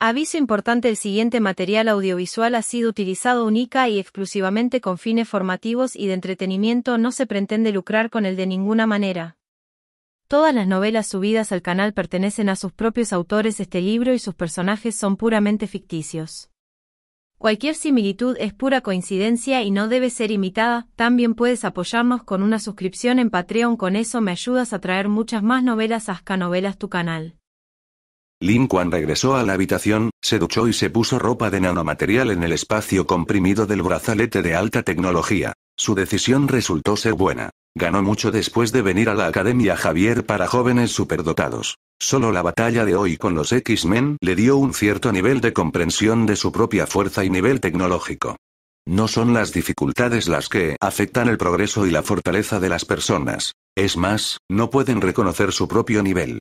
Aviso importante el siguiente material audiovisual ha sido utilizado única y exclusivamente con fines formativos y de entretenimiento no se pretende lucrar con él de ninguna manera. Todas las novelas subidas al canal pertenecen a sus propios autores este libro y sus personajes son puramente ficticios. Cualquier similitud es pura coincidencia y no debe ser imitada, también puedes apoyarnos con una suscripción en Patreon con eso me ayudas a traer muchas más novelas a Novelas tu canal. Lin Quan regresó a la habitación, se duchó y se puso ropa de nanomaterial en el espacio comprimido del brazalete de alta tecnología. Su decisión resultó ser buena. Ganó mucho después de venir a la Academia Javier para jóvenes superdotados. Solo la batalla de hoy con los X-Men le dio un cierto nivel de comprensión de su propia fuerza y nivel tecnológico. No son las dificultades las que afectan el progreso y la fortaleza de las personas. Es más, no pueden reconocer su propio nivel.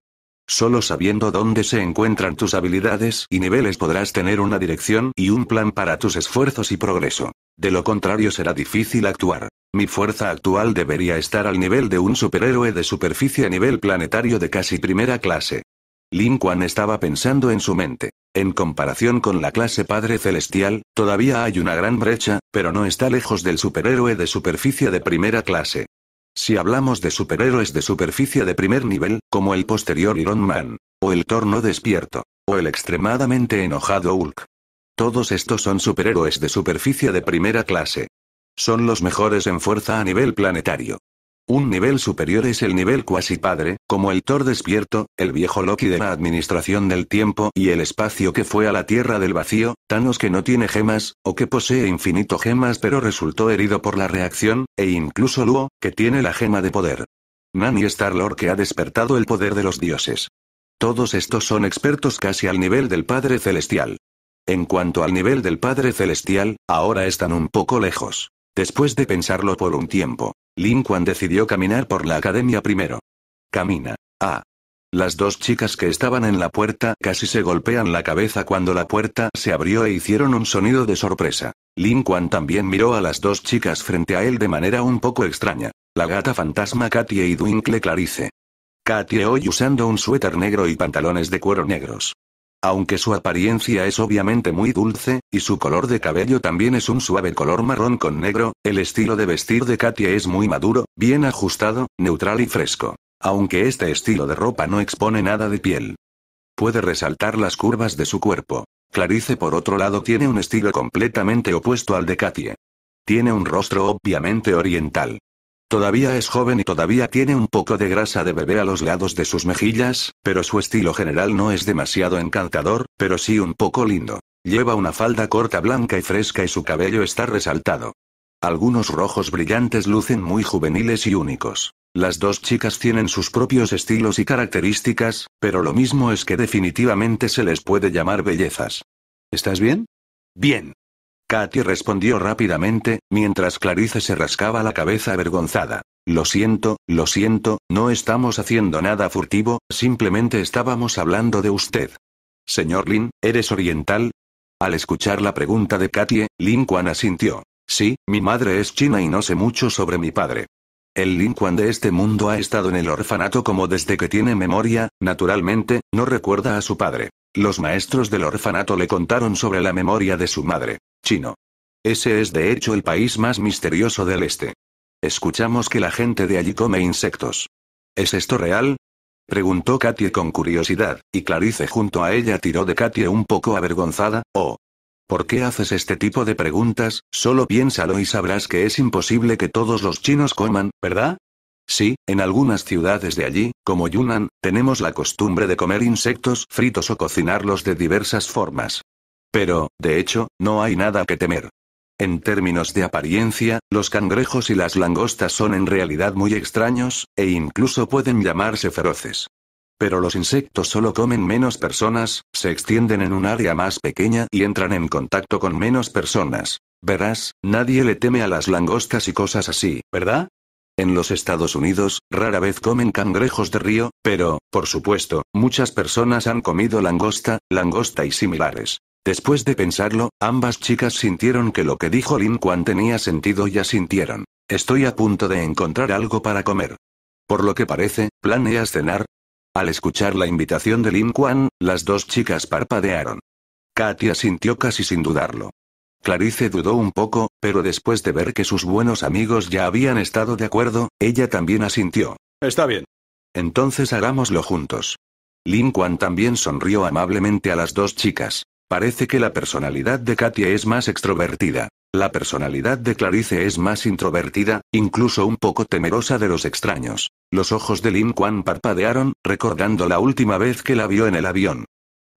Solo sabiendo dónde se encuentran tus habilidades y niveles podrás tener una dirección y un plan para tus esfuerzos y progreso. De lo contrario será difícil actuar. Mi fuerza actual debería estar al nivel de un superhéroe de superficie a nivel planetario de casi primera clase. Lin Kuan estaba pensando en su mente. En comparación con la clase Padre Celestial, todavía hay una gran brecha, pero no está lejos del superhéroe de superficie de primera clase. Si hablamos de superhéroes de superficie de primer nivel, como el posterior Iron Man, o el Torno Despierto, o el extremadamente enojado Hulk. Todos estos son superhéroes de superficie de primera clase. Son los mejores en fuerza a nivel planetario, un nivel superior es el nivel cuasi padre, como el Thor despierto, el viejo Loki de la administración del tiempo y el espacio que fue a la tierra del vacío, Thanos que no tiene gemas, o que posee infinito gemas pero resultó herido por la reacción, e incluso Luo, que tiene la gema de poder. Nani Star-Lord que ha despertado el poder de los dioses. Todos estos son expertos casi al nivel del Padre Celestial. En cuanto al nivel del Padre Celestial, ahora están un poco lejos. Después de pensarlo por un tiempo, Lin Quan decidió caminar por la academia primero. Camina. Ah. Las dos chicas que estaban en la puerta casi se golpean la cabeza cuando la puerta se abrió e hicieron un sonido de sorpresa. Lin Quan también miró a las dos chicas frente a él de manera un poco extraña. La gata fantasma Katie y Dwinkle Clarice. Katie hoy usando un suéter negro y pantalones de cuero negros. Aunque su apariencia es obviamente muy dulce, y su color de cabello también es un suave color marrón con negro, el estilo de vestir de Katia es muy maduro, bien ajustado, neutral y fresco. Aunque este estilo de ropa no expone nada de piel. Puede resaltar las curvas de su cuerpo. Clarice por otro lado tiene un estilo completamente opuesto al de Katie. Tiene un rostro obviamente oriental. Todavía es joven y todavía tiene un poco de grasa de bebé a los lados de sus mejillas, pero su estilo general no es demasiado encantador, pero sí un poco lindo. Lleva una falda corta blanca y fresca y su cabello está resaltado. Algunos rojos brillantes lucen muy juveniles y únicos. Las dos chicas tienen sus propios estilos y características, pero lo mismo es que definitivamente se les puede llamar bellezas. ¿Estás bien? Bien, Katy respondió rápidamente, mientras Clarice se rascaba la cabeza avergonzada. Lo siento, lo siento, no estamos haciendo nada furtivo, simplemente estábamos hablando de usted. Señor Lin, ¿eres oriental? Al escuchar la pregunta de Katie, Lin Quan asintió. Sí, mi madre es china y no sé mucho sobre mi padre. El Lin Kuan de este mundo ha estado en el orfanato como desde que tiene memoria, naturalmente, no recuerda a su padre. Los maestros del orfanato le contaron sobre la memoria de su madre chino. Ese es de hecho el país más misterioso del este. Escuchamos que la gente de allí come insectos. ¿Es esto real? Preguntó Katie con curiosidad, y Clarice junto a ella tiró de Katie un poco avergonzada, oh. ¿Por qué haces este tipo de preguntas? Solo piénsalo y sabrás que es imposible que todos los chinos coman, ¿verdad? Sí, en algunas ciudades de allí, como Yunnan, tenemos la costumbre de comer insectos fritos o cocinarlos de diversas formas. Pero, de hecho, no hay nada que temer. En términos de apariencia, los cangrejos y las langostas son en realidad muy extraños, e incluso pueden llamarse feroces. Pero los insectos solo comen menos personas, se extienden en un área más pequeña y entran en contacto con menos personas. Verás, nadie le teme a las langostas y cosas así, ¿verdad? En los Estados Unidos, rara vez comen cangrejos de río, pero, por supuesto, muchas personas han comido langosta, langosta y similares. Después de pensarlo, ambas chicas sintieron que lo que dijo Lin Kuan tenía sentido y asintieron. Estoy a punto de encontrar algo para comer. Por lo que parece, ¿planeas cenar? Al escuchar la invitación de Lin Kuan, las dos chicas parpadearon. Katia sintió casi sin dudarlo. Clarice dudó un poco, pero después de ver que sus buenos amigos ya habían estado de acuerdo, ella también asintió. Está bien. Entonces hagámoslo juntos. Lin Kuan también sonrió amablemente a las dos chicas. Parece que la personalidad de Katia es más extrovertida. La personalidad de Clarice es más introvertida, incluso un poco temerosa de los extraños. Los ojos de Lin Quan parpadearon, recordando la última vez que la vio en el avión.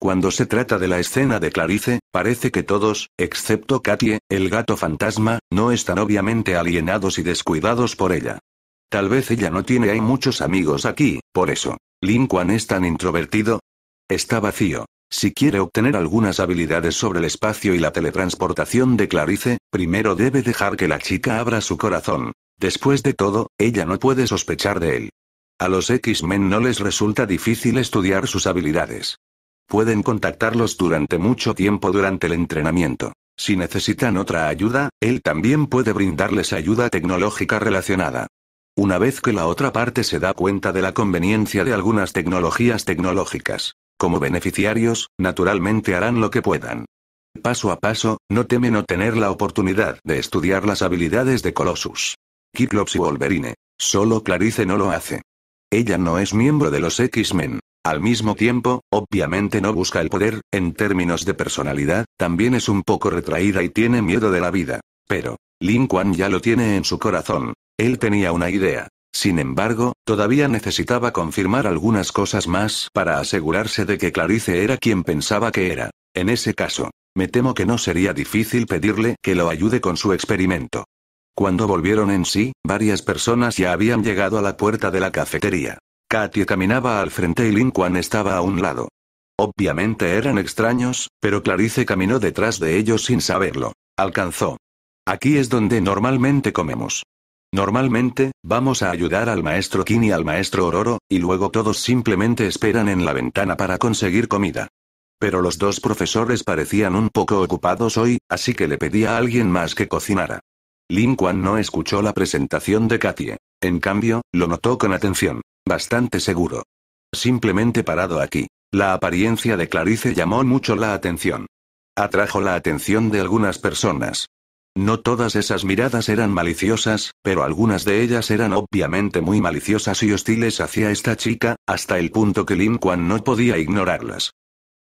Cuando se trata de la escena de Clarice, parece que todos, excepto Katie, el gato fantasma, no están obviamente alienados y descuidados por ella. Tal vez ella no tiene hay muchos amigos aquí, por eso. Lin Quan es tan introvertido. Está vacío. Si quiere obtener algunas habilidades sobre el espacio y la teletransportación de Clarice, primero debe dejar que la chica abra su corazón. Después de todo, ella no puede sospechar de él. A los X-Men no les resulta difícil estudiar sus habilidades. Pueden contactarlos durante mucho tiempo durante el entrenamiento. Si necesitan otra ayuda, él también puede brindarles ayuda tecnológica relacionada. Una vez que la otra parte se da cuenta de la conveniencia de algunas tecnologías tecnológicas, como beneficiarios, naturalmente harán lo que puedan. Paso a paso, no temen no tener la oportunidad de estudiar las habilidades de Colossus. Cyclops y Wolverine. Solo Clarice no lo hace. Ella no es miembro de los X-Men. Al mismo tiempo, obviamente no busca el poder, en términos de personalidad, también es un poco retraída y tiene miedo de la vida. Pero, Lin Kuan ya lo tiene en su corazón. Él tenía una idea, sin embargo, todavía necesitaba confirmar algunas cosas más para asegurarse de que Clarice era quien pensaba que era. En ese caso, me temo que no sería difícil pedirle que lo ayude con su experimento. Cuando volvieron en sí, varias personas ya habían llegado a la puerta de la cafetería. Katie caminaba al frente y Lincoln estaba a un lado. Obviamente eran extraños, pero Clarice caminó detrás de ellos sin saberlo. Alcanzó. Aquí es donde normalmente comemos. Normalmente, vamos a ayudar al maestro Kim y al maestro Ororo, y luego todos simplemente esperan en la ventana para conseguir comida. Pero los dos profesores parecían un poco ocupados hoy, así que le pedí a alguien más que cocinara. Lin Quan no escuchó la presentación de Katie. En cambio, lo notó con atención. Bastante seguro. Simplemente parado aquí. La apariencia de Clarice llamó mucho la atención. Atrajo la atención de algunas personas. No todas esas miradas eran maliciosas, pero algunas de ellas eran obviamente muy maliciosas y hostiles hacia esta chica, hasta el punto que Lin Quan no podía ignorarlas.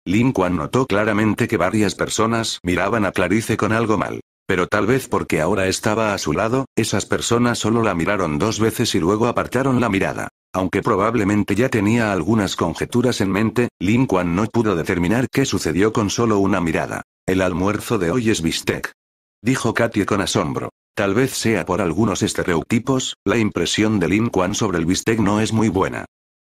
Lin Quan notó claramente que varias personas miraban a Clarice con algo mal. Pero tal vez porque ahora estaba a su lado, esas personas solo la miraron dos veces y luego apartaron la mirada. Aunque probablemente ya tenía algunas conjeturas en mente, Lin Quan no pudo determinar qué sucedió con solo una mirada. El almuerzo de hoy es bistec dijo Katie con asombro. Tal vez sea por algunos estereotipos, la impresión de Lin Quan sobre el bistec no es muy buena.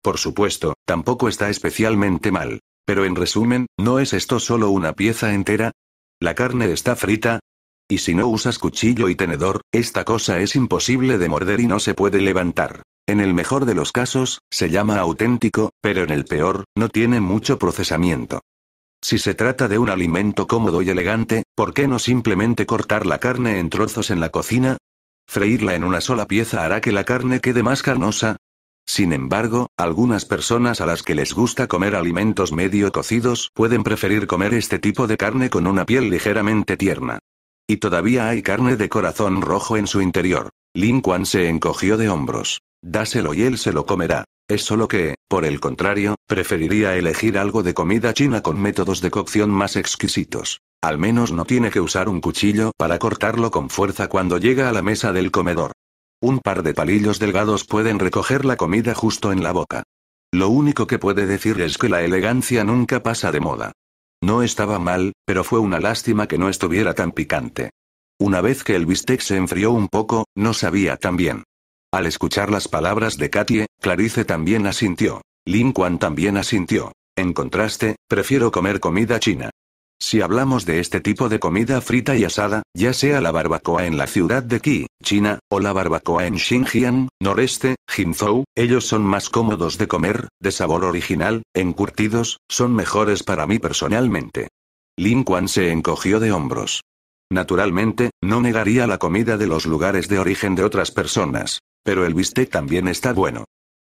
Por supuesto, tampoco está especialmente mal. Pero en resumen, ¿no es esto solo una pieza entera? ¿La carne está frita? Y si no usas cuchillo y tenedor, esta cosa es imposible de morder y no se puede levantar. En el mejor de los casos, se llama auténtico, pero en el peor, no tiene mucho procesamiento. Si se trata de un alimento cómodo y elegante, ¿por qué no simplemente cortar la carne en trozos en la cocina? Freírla en una sola pieza hará que la carne quede más carnosa. Sin embargo, algunas personas a las que les gusta comer alimentos medio cocidos pueden preferir comer este tipo de carne con una piel ligeramente tierna. Y todavía hay carne de corazón rojo en su interior. Lin Quan se encogió de hombros. Dáselo y él se lo comerá. Es solo que, por el contrario, preferiría elegir algo de comida china con métodos de cocción más exquisitos. Al menos no tiene que usar un cuchillo para cortarlo con fuerza cuando llega a la mesa del comedor. Un par de palillos delgados pueden recoger la comida justo en la boca. Lo único que puede decir es que la elegancia nunca pasa de moda. No estaba mal, pero fue una lástima que no estuviera tan picante. Una vez que el bistec se enfrió un poco, no sabía tan bien. Al escuchar las palabras de Katie, Clarice también asintió. Lin Quan también asintió. En contraste, prefiero comer comida china. Si hablamos de este tipo de comida frita y asada, ya sea la barbacoa en la ciudad de Qi, China, o la barbacoa en Xinjiang, noreste, Jinzhou, ellos son más cómodos de comer, de sabor original, encurtidos, son mejores para mí personalmente. Lin Quan se encogió de hombros. Naturalmente, no negaría la comida de los lugares de origen de otras personas. Pero el bistec también está bueno.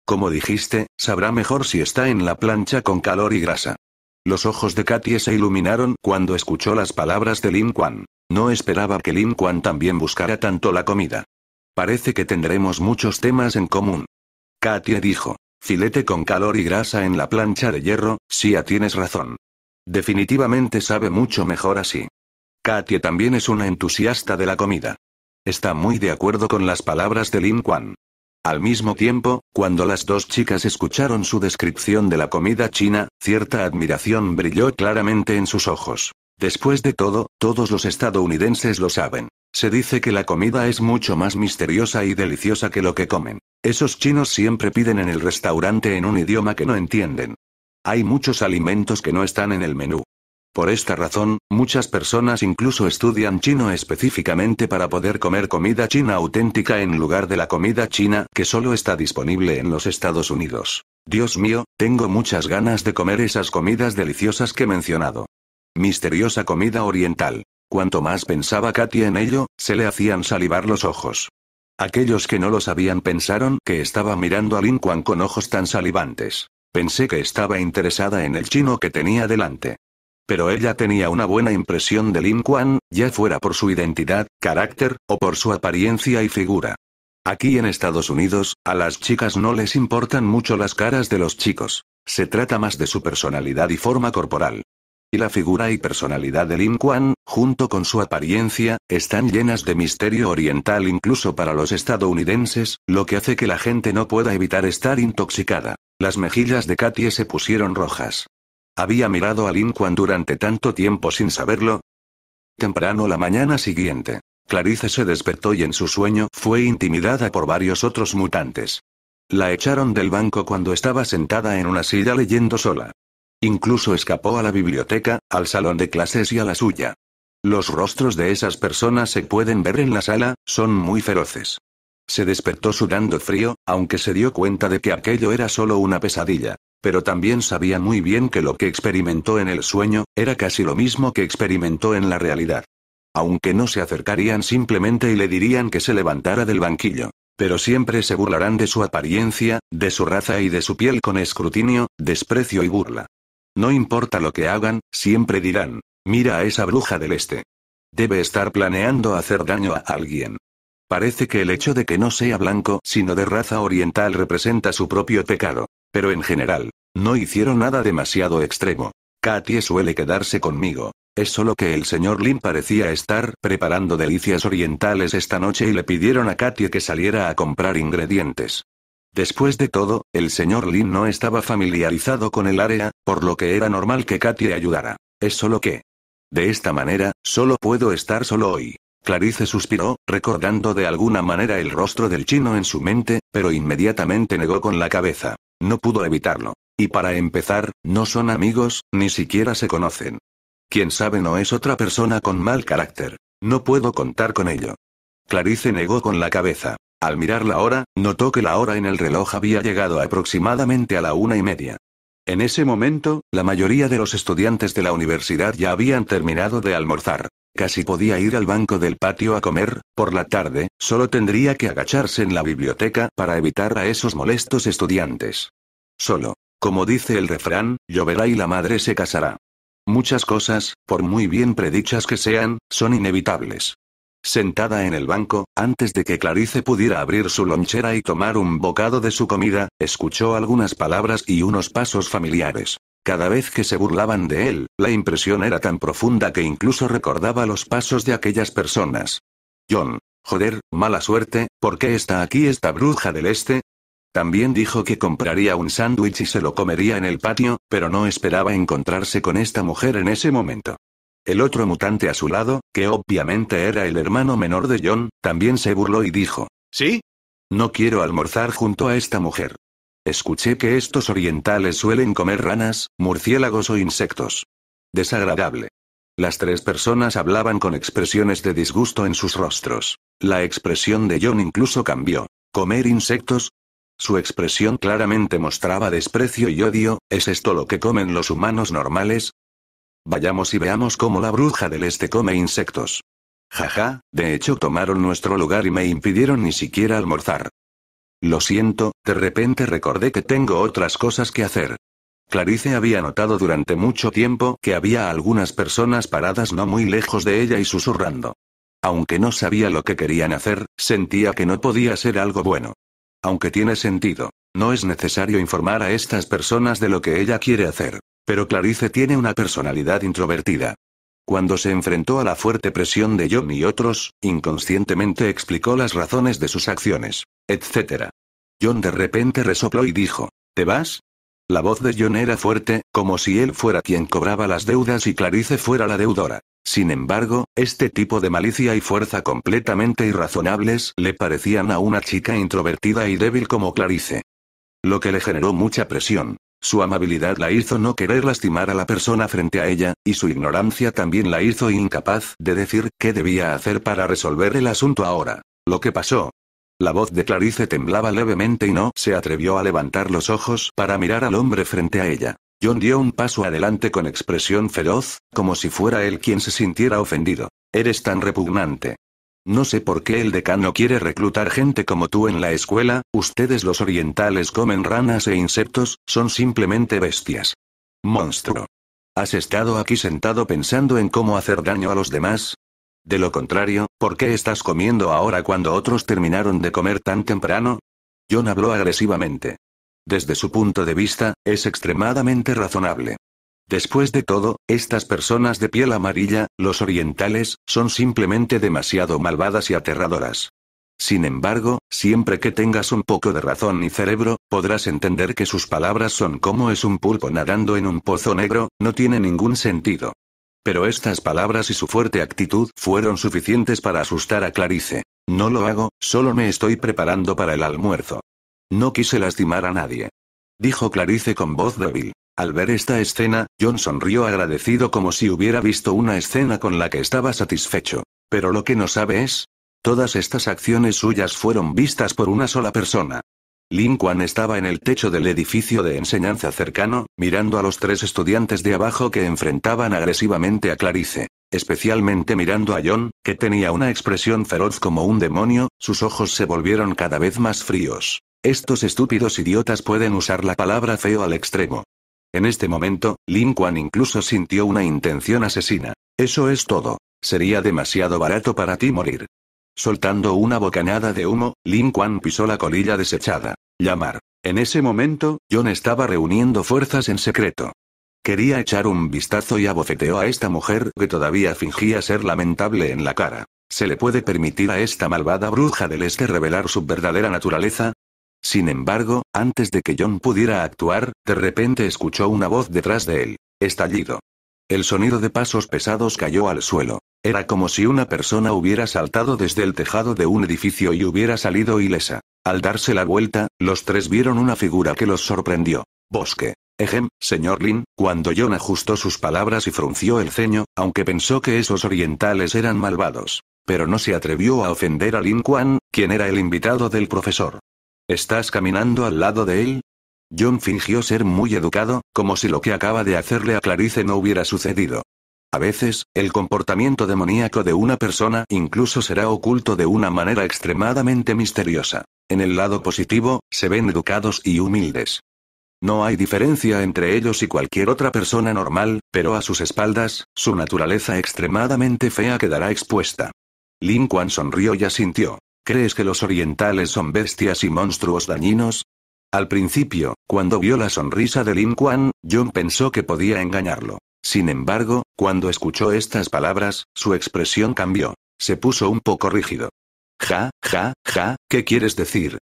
Como dijiste, sabrá mejor si está en la plancha con calor y grasa. Los ojos de Katia se iluminaron cuando escuchó las palabras de Lin Quan. No esperaba que Lin Quan también buscara tanto la comida. Parece que tendremos muchos temas en común. Katia dijo. Filete con calor y grasa en la plancha de hierro, ya tienes razón. Definitivamente sabe mucho mejor así. Katie también es una entusiasta de la comida. Está muy de acuerdo con las palabras de Lin Quan. Al mismo tiempo, cuando las dos chicas escucharon su descripción de la comida china, cierta admiración brilló claramente en sus ojos. Después de todo, todos los estadounidenses lo saben. Se dice que la comida es mucho más misteriosa y deliciosa que lo que comen. Esos chinos siempre piden en el restaurante en un idioma que no entienden. Hay muchos alimentos que no están en el menú. Por esta razón, muchas personas incluso estudian chino específicamente para poder comer comida china auténtica en lugar de la comida china que solo está disponible en los Estados Unidos. Dios mío, tengo muchas ganas de comer esas comidas deliciosas que he mencionado. Misteriosa comida oriental. Cuanto más pensaba Katia en ello, se le hacían salivar los ojos. Aquellos que no lo sabían pensaron que estaba mirando a Lin Kuan con ojos tan salivantes. Pensé que estaba interesada en el chino que tenía delante. Pero ella tenía una buena impresión de Lin Quan, ya fuera por su identidad, carácter, o por su apariencia y figura. Aquí en Estados Unidos, a las chicas no les importan mucho las caras de los chicos. Se trata más de su personalidad y forma corporal. Y la figura y personalidad de Lin Quan, junto con su apariencia, están llenas de misterio oriental incluso para los estadounidenses, lo que hace que la gente no pueda evitar estar intoxicada. Las mejillas de Katie se pusieron rojas. Había mirado a Lincoln durante tanto tiempo sin saberlo. Temprano la mañana siguiente, Clarice se despertó y en su sueño fue intimidada por varios otros mutantes. La echaron del banco cuando estaba sentada en una silla leyendo sola. Incluso escapó a la biblioteca, al salón de clases y a la suya. Los rostros de esas personas se pueden ver en la sala, son muy feroces. Se despertó sudando frío, aunque se dio cuenta de que aquello era solo una pesadilla. Pero también sabía muy bien que lo que experimentó en el sueño, era casi lo mismo que experimentó en la realidad. Aunque no se acercarían simplemente y le dirían que se levantara del banquillo. Pero siempre se burlarán de su apariencia, de su raza y de su piel con escrutinio, desprecio y burla. No importa lo que hagan, siempre dirán, mira a esa bruja del este. Debe estar planeando hacer daño a alguien. Parece que el hecho de que no sea blanco, sino de raza oriental representa su propio pecado. Pero en general, no hicieron nada demasiado extremo. Katie suele quedarse conmigo. Es solo que el señor Lin parecía estar preparando delicias orientales esta noche y le pidieron a Katie que saliera a comprar ingredientes. Después de todo, el señor Lin no estaba familiarizado con el área, por lo que era normal que Katie ayudara. Es solo que... De esta manera, solo puedo estar solo hoy. Clarice suspiró, recordando de alguna manera el rostro del chino en su mente, pero inmediatamente negó con la cabeza. No pudo evitarlo. Y para empezar, no son amigos, ni siquiera se conocen. Quien sabe no es otra persona con mal carácter. No puedo contar con ello. Clarice negó con la cabeza. Al mirar la hora, notó que la hora en el reloj había llegado aproximadamente a la una y media. En ese momento, la mayoría de los estudiantes de la universidad ya habían terminado de almorzar. Casi podía ir al banco del patio a comer, por la tarde, solo tendría que agacharse en la biblioteca para evitar a esos molestos estudiantes. Solo. Como dice el refrán, lloverá y la madre se casará. Muchas cosas, por muy bien predichas que sean, son inevitables. Sentada en el banco, antes de que Clarice pudiera abrir su lonchera y tomar un bocado de su comida, escuchó algunas palabras y unos pasos familiares. Cada vez que se burlaban de él, la impresión era tan profunda que incluso recordaba los pasos de aquellas personas. John. Joder, mala suerte, ¿por qué está aquí esta bruja del este? También dijo que compraría un sándwich y se lo comería en el patio, pero no esperaba encontrarse con esta mujer en ese momento. El otro mutante a su lado, que obviamente era el hermano menor de John, también se burló y dijo, ¿Sí? No quiero almorzar junto a esta mujer. Escuché que estos orientales suelen comer ranas, murciélagos o insectos. Desagradable. Las tres personas hablaban con expresiones de disgusto en sus rostros. La expresión de John incluso cambió. ¿Comer insectos? Su expresión claramente mostraba desprecio y odio, ¿es esto lo que comen los humanos normales? Vayamos y veamos cómo la bruja del este come insectos. Jaja, de hecho tomaron nuestro lugar y me impidieron ni siquiera almorzar. Lo siento, de repente recordé que tengo otras cosas que hacer. Clarice había notado durante mucho tiempo que había algunas personas paradas no muy lejos de ella y susurrando. Aunque no sabía lo que querían hacer, sentía que no podía ser algo bueno. Aunque tiene sentido, no es necesario informar a estas personas de lo que ella quiere hacer. Pero Clarice tiene una personalidad introvertida. Cuando se enfrentó a la fuerte presión de John y otros, inconscientemente explicó las razones de sus acciones etc. John de repente resopló y dijo, ¿te vas? La voz de John era fuerte, como si él fuera quien cobraba las deudas y Clarice fuera la deudora. Sin embargo, este tipo de malicia y fuerza completamente irrazonables le parecían a una chica introvertida y débil como Clarice. Lo que le generó mucha presión. Su amabilidad la hizo no querer lastimar a la persona frente a ella, y su ignorancia también la hizo incapaz de decir qué debía hacer para resolver el asunto ahora. Lo que pasó, la voz de Clarice temblaba levemente y no se atrevió a levantar los ojos para mirar al hombre frente a ella. John dio un paso adelante con expresión feroz, como si fuera él quien se sintiera ofendido. Eres tan repugnante. No sé por qué el decano quiere reclutar gente como tú en la escuela, ustedes los orientales comen ranas e insectos, son simplemente bestias. Monstruo. Has estado aquí sentado pensando en cómo hacer daño a los demás, de lo contrario, ¿por qué estás comiendo ahora cuando otros terminaron de comer tan temprano? John habló agresivamente. Desde su punto de vista, es extremadamente razonable. Después de todo, estas personas de piel amarilla, los orientales, son simplemente demasiado malvadas y aterradoras. Sin embargo, siempre que tengas un poco de razón y cerebro, podrás entender que sus palabras son como es un pulpo nadando en un pozo negro, no tiene ningún sentido. Pero estas palabras y su fuerte actitud fueron suficientes para asustar a Clarice. No lo hago, solo me estoy preparando para el almuerzo. No quise lastimar a nadie. Dijo Clarice con voz débil. Al ver esta escena, John sonrió agradecido como si hubiera visto una escena con la que estaba satisfecho. Pero lo que no sabe es... Todas estas acciones suyas fueron vistas por una sola persona. Lin quan estaba en el techo del edificio de enseñanza cercano, mirando a los tres estudiantes de abajo que enfrentaban agresivamente a Clarice. Especialmente mirando a John, que tenía una expresión feroz como un demonio, sus ojos se volvieron cada vez más fríos. Estos estúpidos idiotas pueden usar la palabra feo al extremo. En este momento, Lin quan incluso sintió una intención asesina. Eso es todo. Sería demasiado barato para ti morir. Soltando una bocanada de humo, Lin Quan pisó la colilla desechada. Llamar. En ese momento, John estaba reuniendo fuerzas en secreto. Quería echar un vistazo y abofeteó a esta mujer que todavía fingía ser lamentable en la cara. ¿Se le puede permitir a esta malvada bruja del este revelar su verdadera naturaleza? Sin embargo, antes de que John pudiera actuar, de repente escuchó una voz detrás de él. Estallido. El sonido de pasos pesados cayó al suelo. Era como si una persona hubiera saltado desde el tejado de un edificio y hubiera salido ilesa. Al darse la vuelta, los tres vieron una figura que los sorprendió. Bosque. Ejem, señor Lin, cuando John ajustó sus palabras y frunció el ceño, aunque pensó que esos orientales eran malvados. Pero no se atrevió a ofender a Lin Kuan, quien era el invitado del profesor. ¿Estás caminando al lado de él? John fingió ser muy educado, como si lo que acaba de hacerle a Clarice no hubiera sucedido. A veces, el comportamiento demoníaco de una persona incluso será oculto de una manera extremadamente misteriosa. En el lado positivo, se ven educados y humildes. No hay diferencia entre ellos y cualquier otra persona normal, pero a sus espaldas, su naturaleza extremadamente fea quedará expuesta. Lin Quan sonrió y asintió. ¿Crees que los orientales son bestias y monstruos dañinos? Al principio, cuando vio la sonrisa de Lin Kuan, John pensó que podía engañarlo. Sin embargo, cuando escuchó estas palabras, su expresión cambió. Se puso un poco rígido. Ja, ja, ja, ¿qué quieres decir?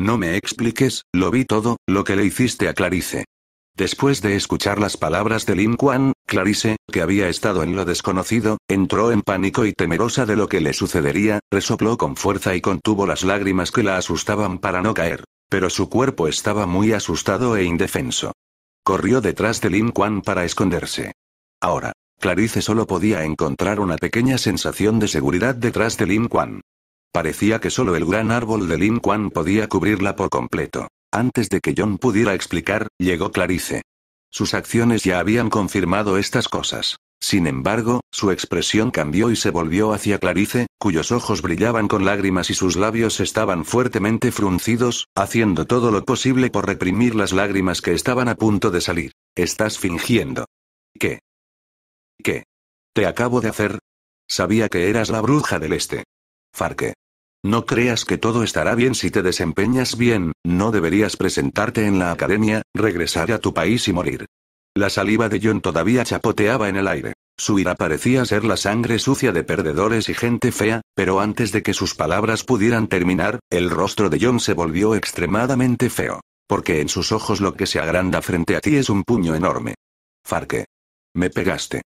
No me expliques, lo vi todo, lo que le hiciste a Clarice. Después de escuchar las palabras de Lin Kuan, Clarice, que había estado en lo desconocido, entró en pánico y temerosa de lo que le sucedería, resopló con fuerza y contuvo las lágrimas que la asustaban para no caer. Pero su cuerpo estaba muy asustado e indefenso. Corrió detrás de Lin Quan para esconderse. Ahora, Clarice solo podía encontrar una pequeña sensación de seguridad detrás de Lin Quan. Parecía que solo el gran árbol de Lin Quan podía cubrirla por completo. Antes de que John pudiera explicar, llegó Clarice. Sus acciones ya habían confirmado estas cosas. Sin embargo, su expresión cambió y se volvió hacia Clarice, cuyos ojos brillaban con lágrimas y sus labios estaban fuertemente fruncidos, haciendo todo lo posible por reprimir las lágrimas que estaban a punto de salir. Estás fingiendo. ¿Qué? ¿Qué? ¿Te acabo de hacer? Sabía que eras la bruja del este. Farque. No creas que todo estará bien si te desempeñas bien, no deberías presentarte en la academia, regresar a tu país y morir. La saliva de John todavía chapoteaba en el aire. Su ira parecía ser la sangre sucia de perdedores y gente fea, pero antes de que sus palabras pudieran terminar, el rostro de John se volvió extremadamente feo. Porque en sus ojos lo que se agranda frente a ti es un puño enorme. Farque. Me pegaste.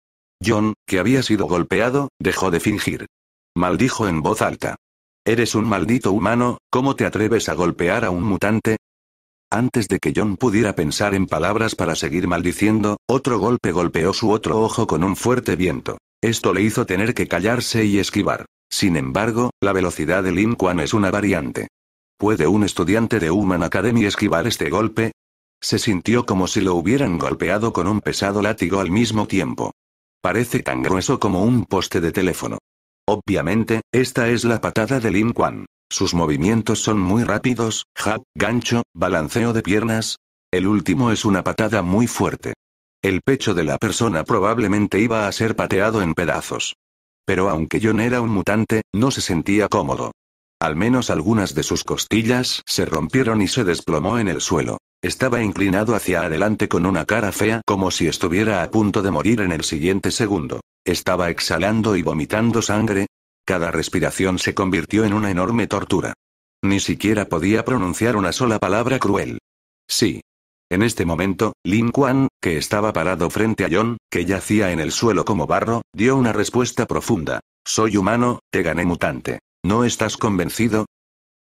John, que había sido golpeado, dejó de fingir. Maldijo en voz alta. Eres un maldito humano, ¿cómo te atreves a golpear a un mutante? Antes de que John pudiera pensar en palabras para seguir maldiciendo, otro golpe golpeó su otro ojo con un fuerte viento. Esto le hizo tener que callarse y esquivar. Sin embargo, la velocidad de Lin Quan es una variante. ¿Puede un estudiante de Human Academy esquivar este golpe? Se sintió como si lo hubieran golpeado con un pesado látigo al mismo tiempo. Parece tan grueso como un poste de teléfono. Obviamente, esta es la patada de Lin Quan. Sus movimientos son muy rápidos, jab, gancho, balanceo de piernas. El último es una patada muy fuerte. El pecho de la persona probablemente iba a ser pateado en pedazos. Pero aunque John era un mutante, no se sentía cómodo. Al menos algunas de sus costillas se rompieron y se desplomó en el suelo. Estaba inclinado hacia adelante con una cara fea como si estuviera a punto de morir en el siguiente segundo. Estaba exhalando y vomitando sangre, cada respiración se convirtió en una enorme tortura. Ni siquiera podía pronunciar una sola palabra cruel. Sí. En este momento, Lin Quan, que estaba parado frente a John, que yacía en el suelo como barro, dio una respuesta profunda. Soy humano, te gané mutante. ¿No estás convencido?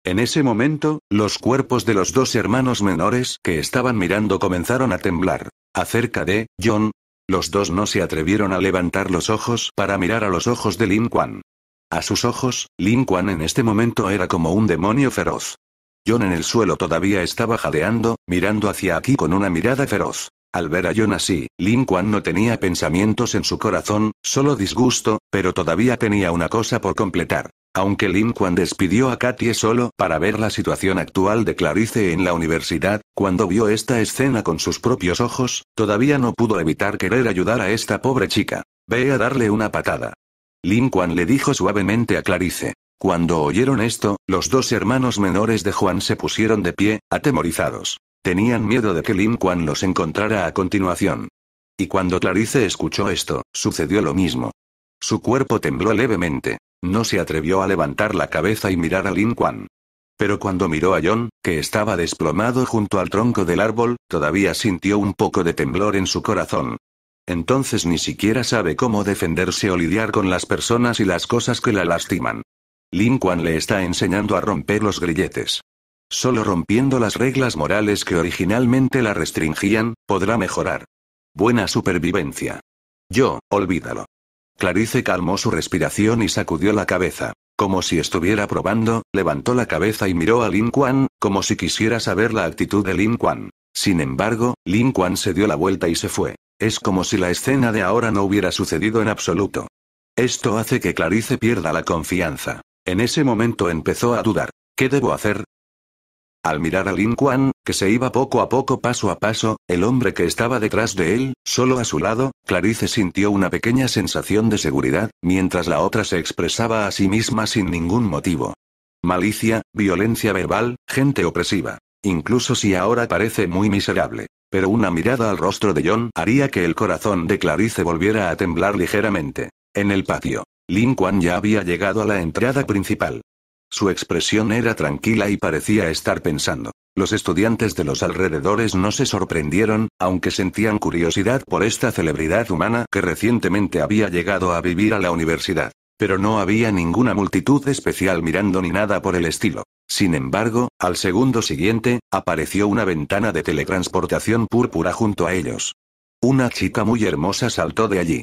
En ese momento, los cuerpos de los dos hermanos menores que estaban mirando comenzaron a temblar. Acerca de John, los dos no se atrevieron a levantar los ojos para mirar a los ojos de Lin Quan. A sus ojos, Lin Quan en este momento era como un demonio feroz. John en el suelo todavía estaba jadeando, mirando hacia aquí con una mirada feroz. Al ver a John así, Lin Quan no tenía pensamientos en su corazón, solo disgusto, pero todavía tenía una cosa por completar. Aunque Lin Quan despidió a Katie solo para ver la situación actual de Clarice en la universidad, cuando vio esta escena con sus propios ojos, todavía no pudo evitar querer ayudar a esta pobre chica. Ve a darle una patada. Lin Quan le dijo suavemente a Clarice. Cuando oyeron esto, los dos hermanos menores de Juan se pusieron de pie, atemorizados. Tenían miedo de que Lin Quan los encontrara a continuación. Y cuando Clarice escuchó esto, sucedió lo mismo. Su cuerpo tembló levemente. No se atrevió a levantar la cabeza y mirar a Lin Quan. Pero cuando miró a John, que estaba desplomado junto al tronco del árbol, todavía sintió un poco de temblor en su corazón. Entonces ni siquiera sabe cómo defenderse o lidiar con las personas y las cosas que la lastiman. Lin Quan le está enseñando a romper los grilletes. Solo rompiendo las reglas morales que originalmente la restringían, podrá mejorar. Buena supervivencia. Yo, olvídalo. Clarice calmó su respiración y sacudió la cabeza. Como si estuviera probando, levantó la cabeza y miró a Lin Quan como si quisiera saber la actitud de Lin Quan. Sin embargo, Lin Quan se dio la vuelta y se fue. Es como si la escena de ahora no hubiera sucedido en absoluto. Esto hace que Clarice pierda la confianza. En ese momento empezó a dudar. ¿Qué debo hacer? Al mirar a Lin Kuan, que se iba poco a poco paso a paso, el hombre que estaba detrás de él, solo a su lado, Clarice sintió una pequeña sensación de seguridad, mientras la otra se expresaba a sí misma sin ningún motivo. Malicia, violencia verbal, gente opresiva. Incluso si ahora parece muy miserable. Pero una mirada al rostro de John haría que el corazón de Clarice volviera a temblar ligeramente. En el patio, Lin Quan ya había llegado a la entrada principal. Su expresión era tranquila y parecía estar pensando. Los estudiantes de los alrededores no se sorprendieron, aunque sentían curiosidad por esta celebridad humana que recientemente había llegado a vivir a la universidad. Pero no había ninguna multitud especial mirando ni nada por el estilo. Sin embargo, al segundo siguiente, apareció una ventana de teletransportación púrpura junto a ellos. Una chica muy hermosa saltó de allí.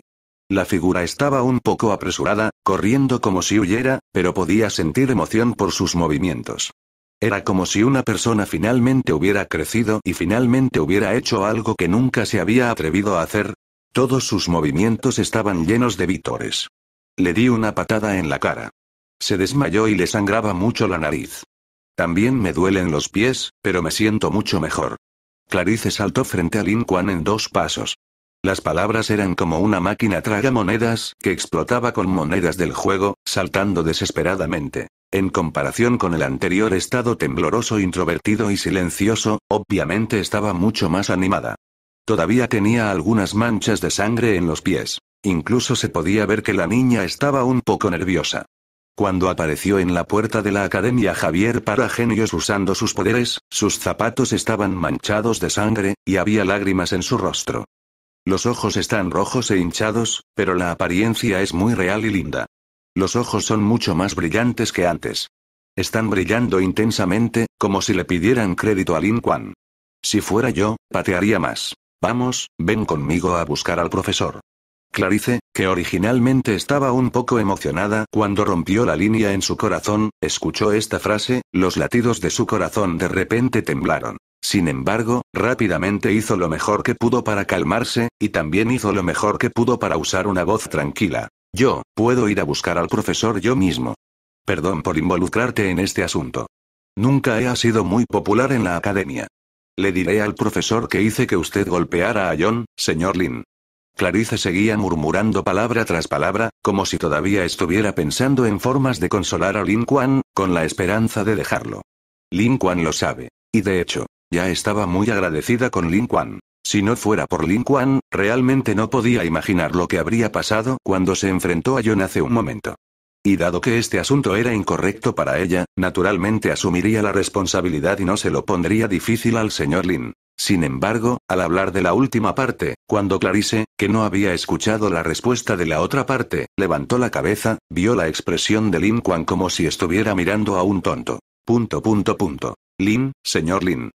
La figura estaba un poco apresurada, corriendo como si huyera, pero podía sentir emoción por sus movimientos. Era como si una persona finalmente hubiera crecido y finalmente hubiera hecho algo que nunca se había atrevido a hacer. Todos sus movimientos estaban llenos de vítores. Le di una patada en la cara. Se desmayó y le sangraba mucho la nariz. También me duelen los pies, pero me siento mucho mejor. Clarice saltó frente a Lin Kuan en dos pasos. Las palabras eran como una máquina traga monedas que explotaba con monedas del juego, saltando desesperadamente. En comparación con el anterior estado tembloroso, introvertido y silencioso, obviamente estaba mucho más animada. Todavía tenía algunas manchas de sangre en los pies. Incluso se podía ver que la niña estaba un poco nerviosa. Cuando apareció en la puerta de la academia Javier para genios usando sus poderes, sus zapatos estaban manchados de sangre, y había lágrimas en su rostro. Los ojos están rojos e hinchados, pero la apariencia es muy real y linda. Los ojos son mucho más brillantes que antes. Están brillando intensamente, como si le pidieran crédito a Lin Quan. Si fuera yo, patearía más. Vamos, ven conmigo a buscar al profesor. Clarice, que originalmente estaba un poco emocionada cuando rompió la línea en su corazón, escuchó esta frase, los latidos de su corazón de repente temblaron. Sin embargo, rápidamente hizo lo mejor que pudo para calmarse, y también hizo lo mejor que pudo para usar una voz tranquila. Yo, puedo ir a buscar al profesor yo mismo. Perdón por involucrarte en este asunto. Nunca he sido muy popular en la academia. Le diré al profesor que hice que usted golpeara a John, señor Lin. Clarice seguía murmurando palabra tras palabra, como si todavía estuviera pensando en formas de consolar a Lin Quan, con la esperanza de dejarlo. Lin Quan lo sabe. Y de hecho, ya estaba muy agradecida con Lin Quan. Si no fuera por Lin Quan realmente no podía imaginar lo que habría pasado cuando se enfrentó a John hace un momento. Y dado que este asunto era incorrecto para ella, naturalmente asumiría la responsabilidad y no se lo pondría difícil al señor Lin. Sin embargo, al hablar de la última parte, cuando Clarice, que no había escuchado la respuesta de la otra parte, levantó la cabeza, vio la expresión de Lin Quan como si estuviera mirando a un tonto. Punto punto punto. Lin, señor Lin.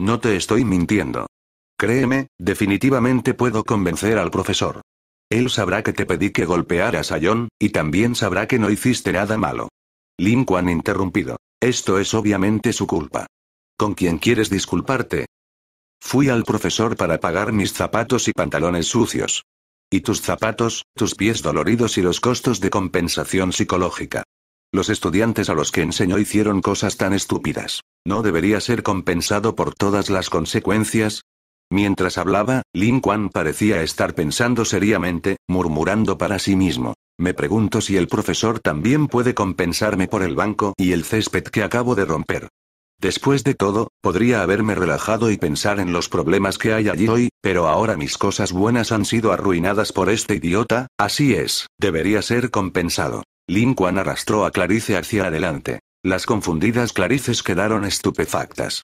No te estoy mintiendo. Créeme, definitivamente puedo convencer al profesor. Él sabrá que te pedí que golpearas a John, y también sabrá que no hiciste nada malo. Lin Kuan interrumpido. Esto es obviamente su culpa. ¿Con quién quieres disculparte? Fui al profesor para pagar mis zapatos y pantalones sucios. Y tus zapatos, tus pies doloridos y los costos de compensación psicológica. Los estudiantes a los que enseñó hicieron cosas tan estúpidas. No debería ser compensado por todas las consecuencias, Mientras hablaba, Lin Quan parecía estar pensando seriamente, murmurando para sí mismo. Me pregunto si el profesor también puede compensarme por el banco y el césped que acabo de romper. Después de todo, podría haberme relajado y pensar en los problemas que hay allí hoy, pero ahora mis cosas buenas han sido arruinadas por este idiota, así es, debería ser compensado. Lin Quan arrastró a Clarice hacia adelante. Las confundidas Clarices quedaron estupefactas.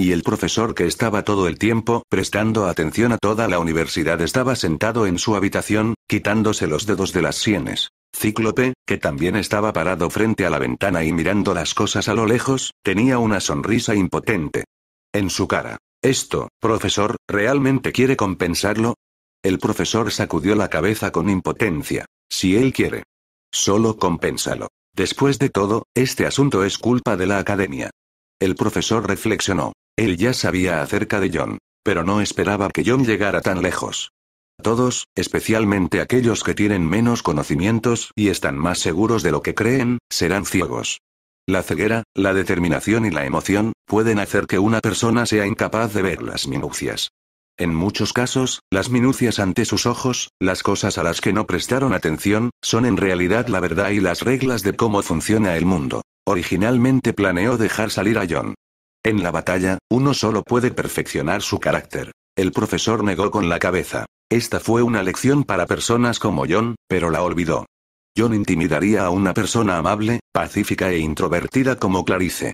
Y el profesor que estaba todo el tiempo prestando atención a toda la universidad estaba sentado en su habitación, quitándose los dedos de las sienes. Cíclope, que también estaba parado frente a la ventana y mirando las cosas a lo lejos, tenía una sonrisa impotente. En su cara. Esto, profesor, ¿realmente quiere compensarlo? El profesor sacudió la cabeza con impotencia. Si él quiere. Solo compénsalo. Después de todo, este asunto es culpa de la academia. El profesor reflexionó. Él ya sabía acerca de John, pero no esperaba que John llegara tan lejos. Todos, especialmente aquellos que tienen menos conocimientos y están más seguros de lo que creen, serán ciegos. La ceguera, la determinación y la emoción, pueden hacer que una persona sea incapaz de ver las minucias. En muchos casos, las minucias ante sus ojos, las cosas a las que no prestaron atención, son en realidad la verdad y las reglas de cómo funciona el mundo. Originalmente planeó dejar salir a John, en la batalla, uno solo puede perfeccionar su carácter. El profesor negó con la cabeza. Esta fue una lección para personas como John, pero la olvidó. John intimidaría a una persona amable, pacífica e introvertida como Clarice.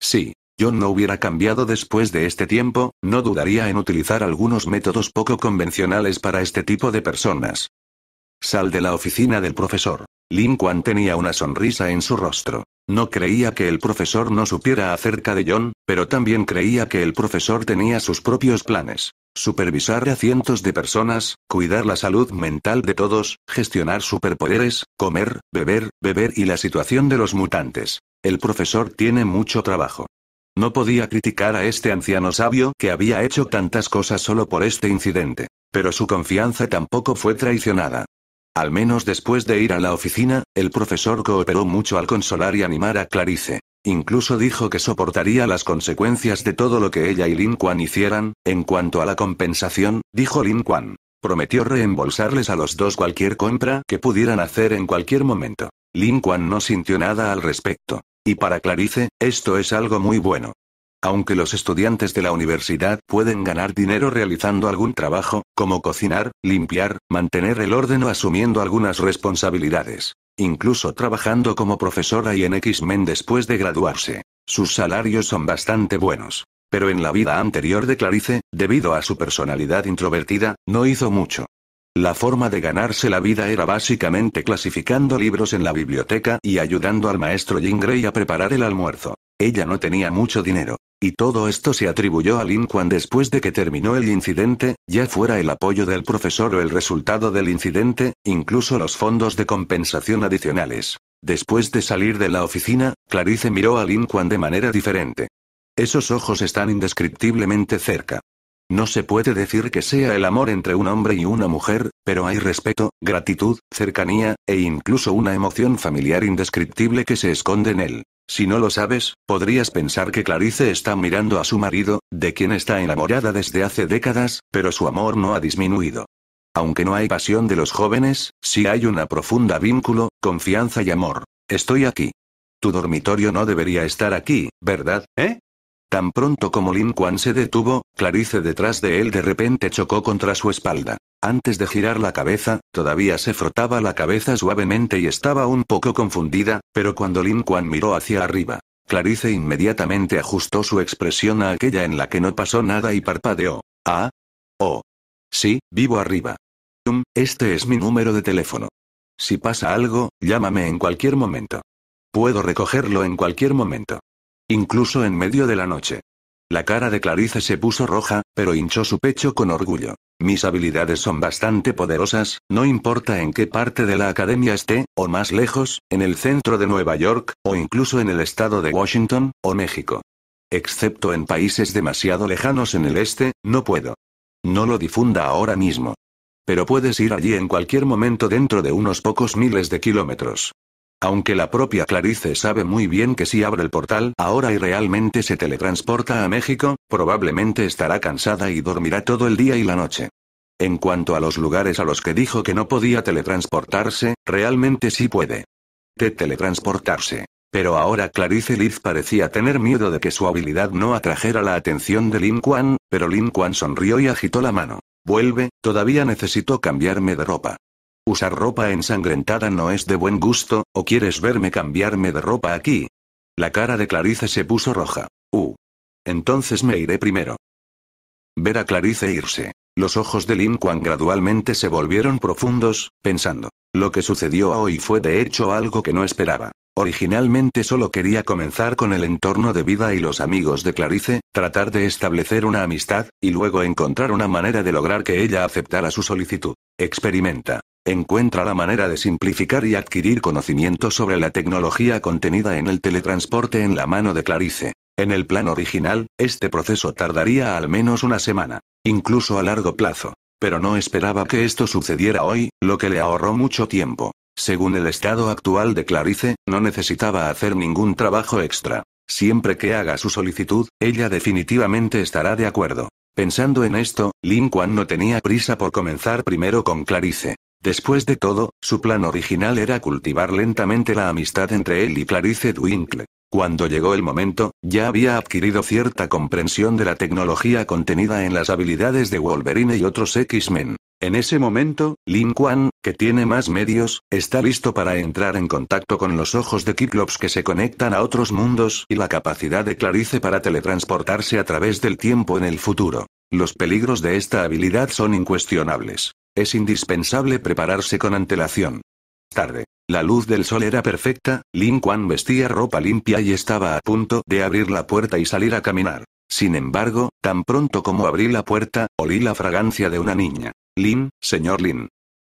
Si John no hubiera cambiado después de este tiempo, no dudaría en utilizar algunos métodos poco convencionales para este tipo de personas. Sal de la oficina del profesor. Lin Quan tenía una sonrisa en su rostro. No creía que el profesor no supiera acerca de John, pero también creía que el profesor tenía sus propios planes. Supervisar a cientos de personas, cuidar la salud mental de todos, gestionar superpoderes, comer, beber, beber y la situación de los mutantes. El profesor tiene mucho trabajo. No podía criticar a este anciano sabio que había hecho tantas cosas solo por este incidente. Pero su confianza tampoco fue traicionada. Al menos después de ir a la oficina, el profesor cooperó mucho al consolar y animar a Clarice. Incluso dijo que soportaría las consecuencias de todo lo que ella y Lin Quan hicieran. En cuanto a la compensación, dijo Lin Quan. Prometió reembolsarles a los dos cualquier compra que pudieran hacer en cualquier momento. Lin Quan no sintió nada al respecto. Y para Clarice, esto es algo muy bueno aunque los estudiantes de la universidad pueden ganar dinero realizando algún trabajo, como cocinar, limpiar, mantener el orden o asumiendo algunas responsabilidades. Incluso trabajando como profesora y en X-Men después de graduarse. Sus salarios son bastante buenos. Pero en la vida anterior de Clarice, debido a su personalidad introvertida, no hizo mucho. La forma de ganarse la vida era básicamente clasificando libros en la biblioteca y ayudando al maestro Jean Grey a preparar el almuerzo. Ella no tenía mucho dinero. Y todo esto se atribuyó a Lin Kuan después de que terminó el incidente, ya fuera el apoyo del profesor o el resultado del incidente, incluso los fondos de compensación adicionales. Después de salir de la oficina, Clarice miró a Lin Kuan de manera diferente. Esos ojos están indescriptiblemente cerca. No se puede decir que sea el amor entre un hombre y una mujer, pero hay respeto, gratitud, cercanía, e incluso una emoción familiar indescriptible que se esconde en él. Si no lo sabes, podrías pensar que Clarice está mirando a su marido, de quien está enamorada desde hace décadas, pero su amor no ha disminuido. Aunque no hay pasión de los jóvenes, sí hay una profunda vínculo, confianza y amor. Estoy aquí. Tu dormitorio no debería estar aquí, ¿verdad? ¿Eh? Tan pronto como Lin Quan se detuvo, Clarice detrás de él de repente chocó contra su espalda. Antes de girar la cabeza, todavía se frotaba la cabeza suavemente y estaba un poco confundida, pero cuando Lin Quan miró hacia arriba, Clarice inmediatamente ajustó su expresión a aquella en la que no pasó nada y parpadeó. Ah. Oh. Sí, vivo arriba. Um, este es mi número de teléfono. Si pasa algo, llámame en cualquier momento. Puedo recogerlo en cualquier momento incluso en medio de la noche. La cara de Clarice se puso roja, pero hinchó su pecho con orgullo. Mis habilidades son bastante poderosas, no importa en qué parte de la academia esté, o más lejos, en el centro de Nueva York, o incluso en el estado de Washington, o México. Excepto en países demasiado lejanos en el este, no puedo. No lo difunda ahora mismo. Pero puedes ir allí en cualquier momento dentro de unos pocos miles de kilómetros. Aunque la propia Clarice sabe muy bien que si abre el portal ahora y realmente se teletransporta a México, probablemente estará cansada y dormirá todo el día y la noche. En cuanto a los lugares a los que dijo que no podía teletransportarse, realmente sí puede. teletransportarse. Pero ahora Clarice Liz parecía tener miedo de que su habilidad no atrajera la atención de Lin Quan, pero Lin Quan sonrió y agitó la mano. Vuelve, todavía necesito cambiarme de ropa. Usar ropa ensangrentada no es de buen gusto, ¿o quieres verme cambiarme de ropa aquí? La cara de Clarice se puso roja. Uh. Entonces me iré primero. Ver a Clarice irse. Los ojos de Lin Kuan gradualmente se volvieron profundos, pensando. Lo que sucedió hoy fue de hecho algo que no esperaba. Originalmente solo quería comenzar con el entorno de vida y los amigos de Clarice, tratar de establecer una amistad, y luego encontrar una manera de lograr que ella aceptara su solicitud. Experimenta encuentra la manera de simplificar y adquirir conocimiento sobre la tecnología contenida en el teletransporte en la mano de Clarice. En el plan original, este proceso tardaría al menos una semana, incluso a largo plazo. Pero no esperaba que esto sucediera hoy, lo que le ahorró mucho tiempo. Según el estado actual de Clarice, no necesitaba hacer ningún trabajo extra. Siempre que haga su solicitud, ella definitivamente estará de acuerdo. Pensando en esto, Lin Quan no tenía prisa por comenzar primero con Clarice. Después de todo, su plan original era cultivar lentamente la amistad entre él y Clarice Twinkle. Cuando llegó el momento, ya había adquirido cierta comprensión de la tecnología contenida en las habilidades de Wolverine y otros X-Men. En ese momento, Lin Quan, que tiene más medios, está listo para entrar en contacto con los ojos de Kiklops que se conectan a otros mundos y la capacidad de Clarice para teletransportarse a través del tiempo en el futuro. Los peligros de esta habilidad son incuestionables. Es indispensable prepararse con antelación. Tarde. La luz del sol era perfecta, Lin Quan vestía ropa limpia y estaba a punto de abrir la puerta y salir a caminar. Sin embargo, tan pronto como abrí la puerta, olí la fragancia de una niña. Lin, señor Lin.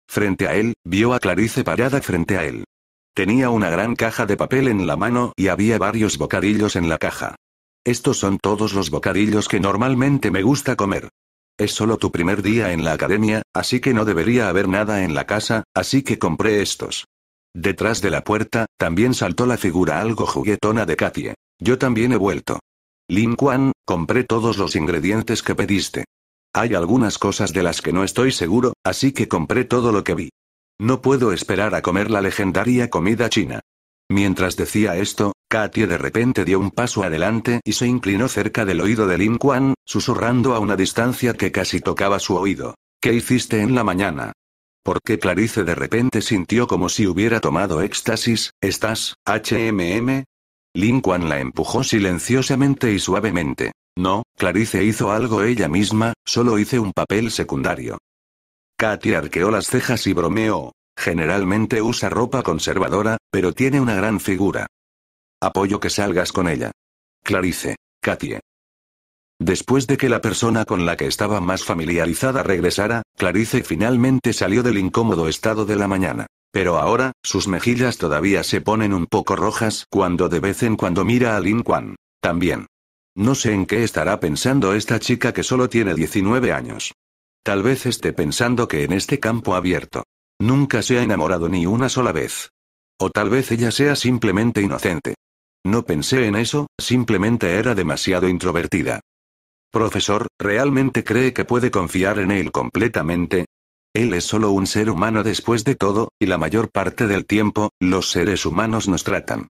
Frente a él, vio a Clarice parada frente a él. Tenía una gran caja de papel en la mano y había varios bocadillos en la caja. Estos son todos los bocadillos que normalmente me gusta comer. Es solo tu primer día en la academia, así que no debería haber nada en la casa, así que compré estos. Detrás de la puerta, también saltó la figura algo juguetona de Katie. Yo también he vuelto. Lin Quan, compré todos los ingredientes que pediste. Hay algunas cosas de las que no estoy seguro, así que compré todo lo que vi. No puedo esperar a comer la legendaria comida china. Mientras decía esto, Katie de repente dio un paso adelante y se inclinó cerca del oído de Lin Kuan, susurrando a una distancia que casi tocaba su oído. ¿Qué hiciste en la mañana? Porque Clarice de repente sintió como si hubiera tomado éxtasis, ¿estás, HMM? Lin Kuan la empujó silenciosamente y suavemente. No, Clarice hizo algo ella misma, solo hice un papel secundario. Katia arqueó las cejas y bromeó. Generalmente usa ropa conservadora, pero tiene una gran figura. Apoyo que salgas con ella. Clarice. Katie. Después de que la persona con la que estaba más familiarizada regresara, Clarice finalmente salió del incómodo estado de la mañana. Pero ahora, sus mejillas todavía se ponen un poco rojas cuando de vez en cuando mira a Lin Quan. También. No sé en qué estará pensando esta chica que solo tiene 19 años. Tal vez esté pensando que en este campo abierto. Nunca se ha enamorado ni una sola vez. O tal vez ella sea simplemente inocente. No pensé en eso, simplemente era demasiado introvertida. Profesor, ¿realmente cree que puede confiar en él completamente? Él es solo un ser humano después de todo, y la mayor parte del tiempo, los seres humanos nos tratan.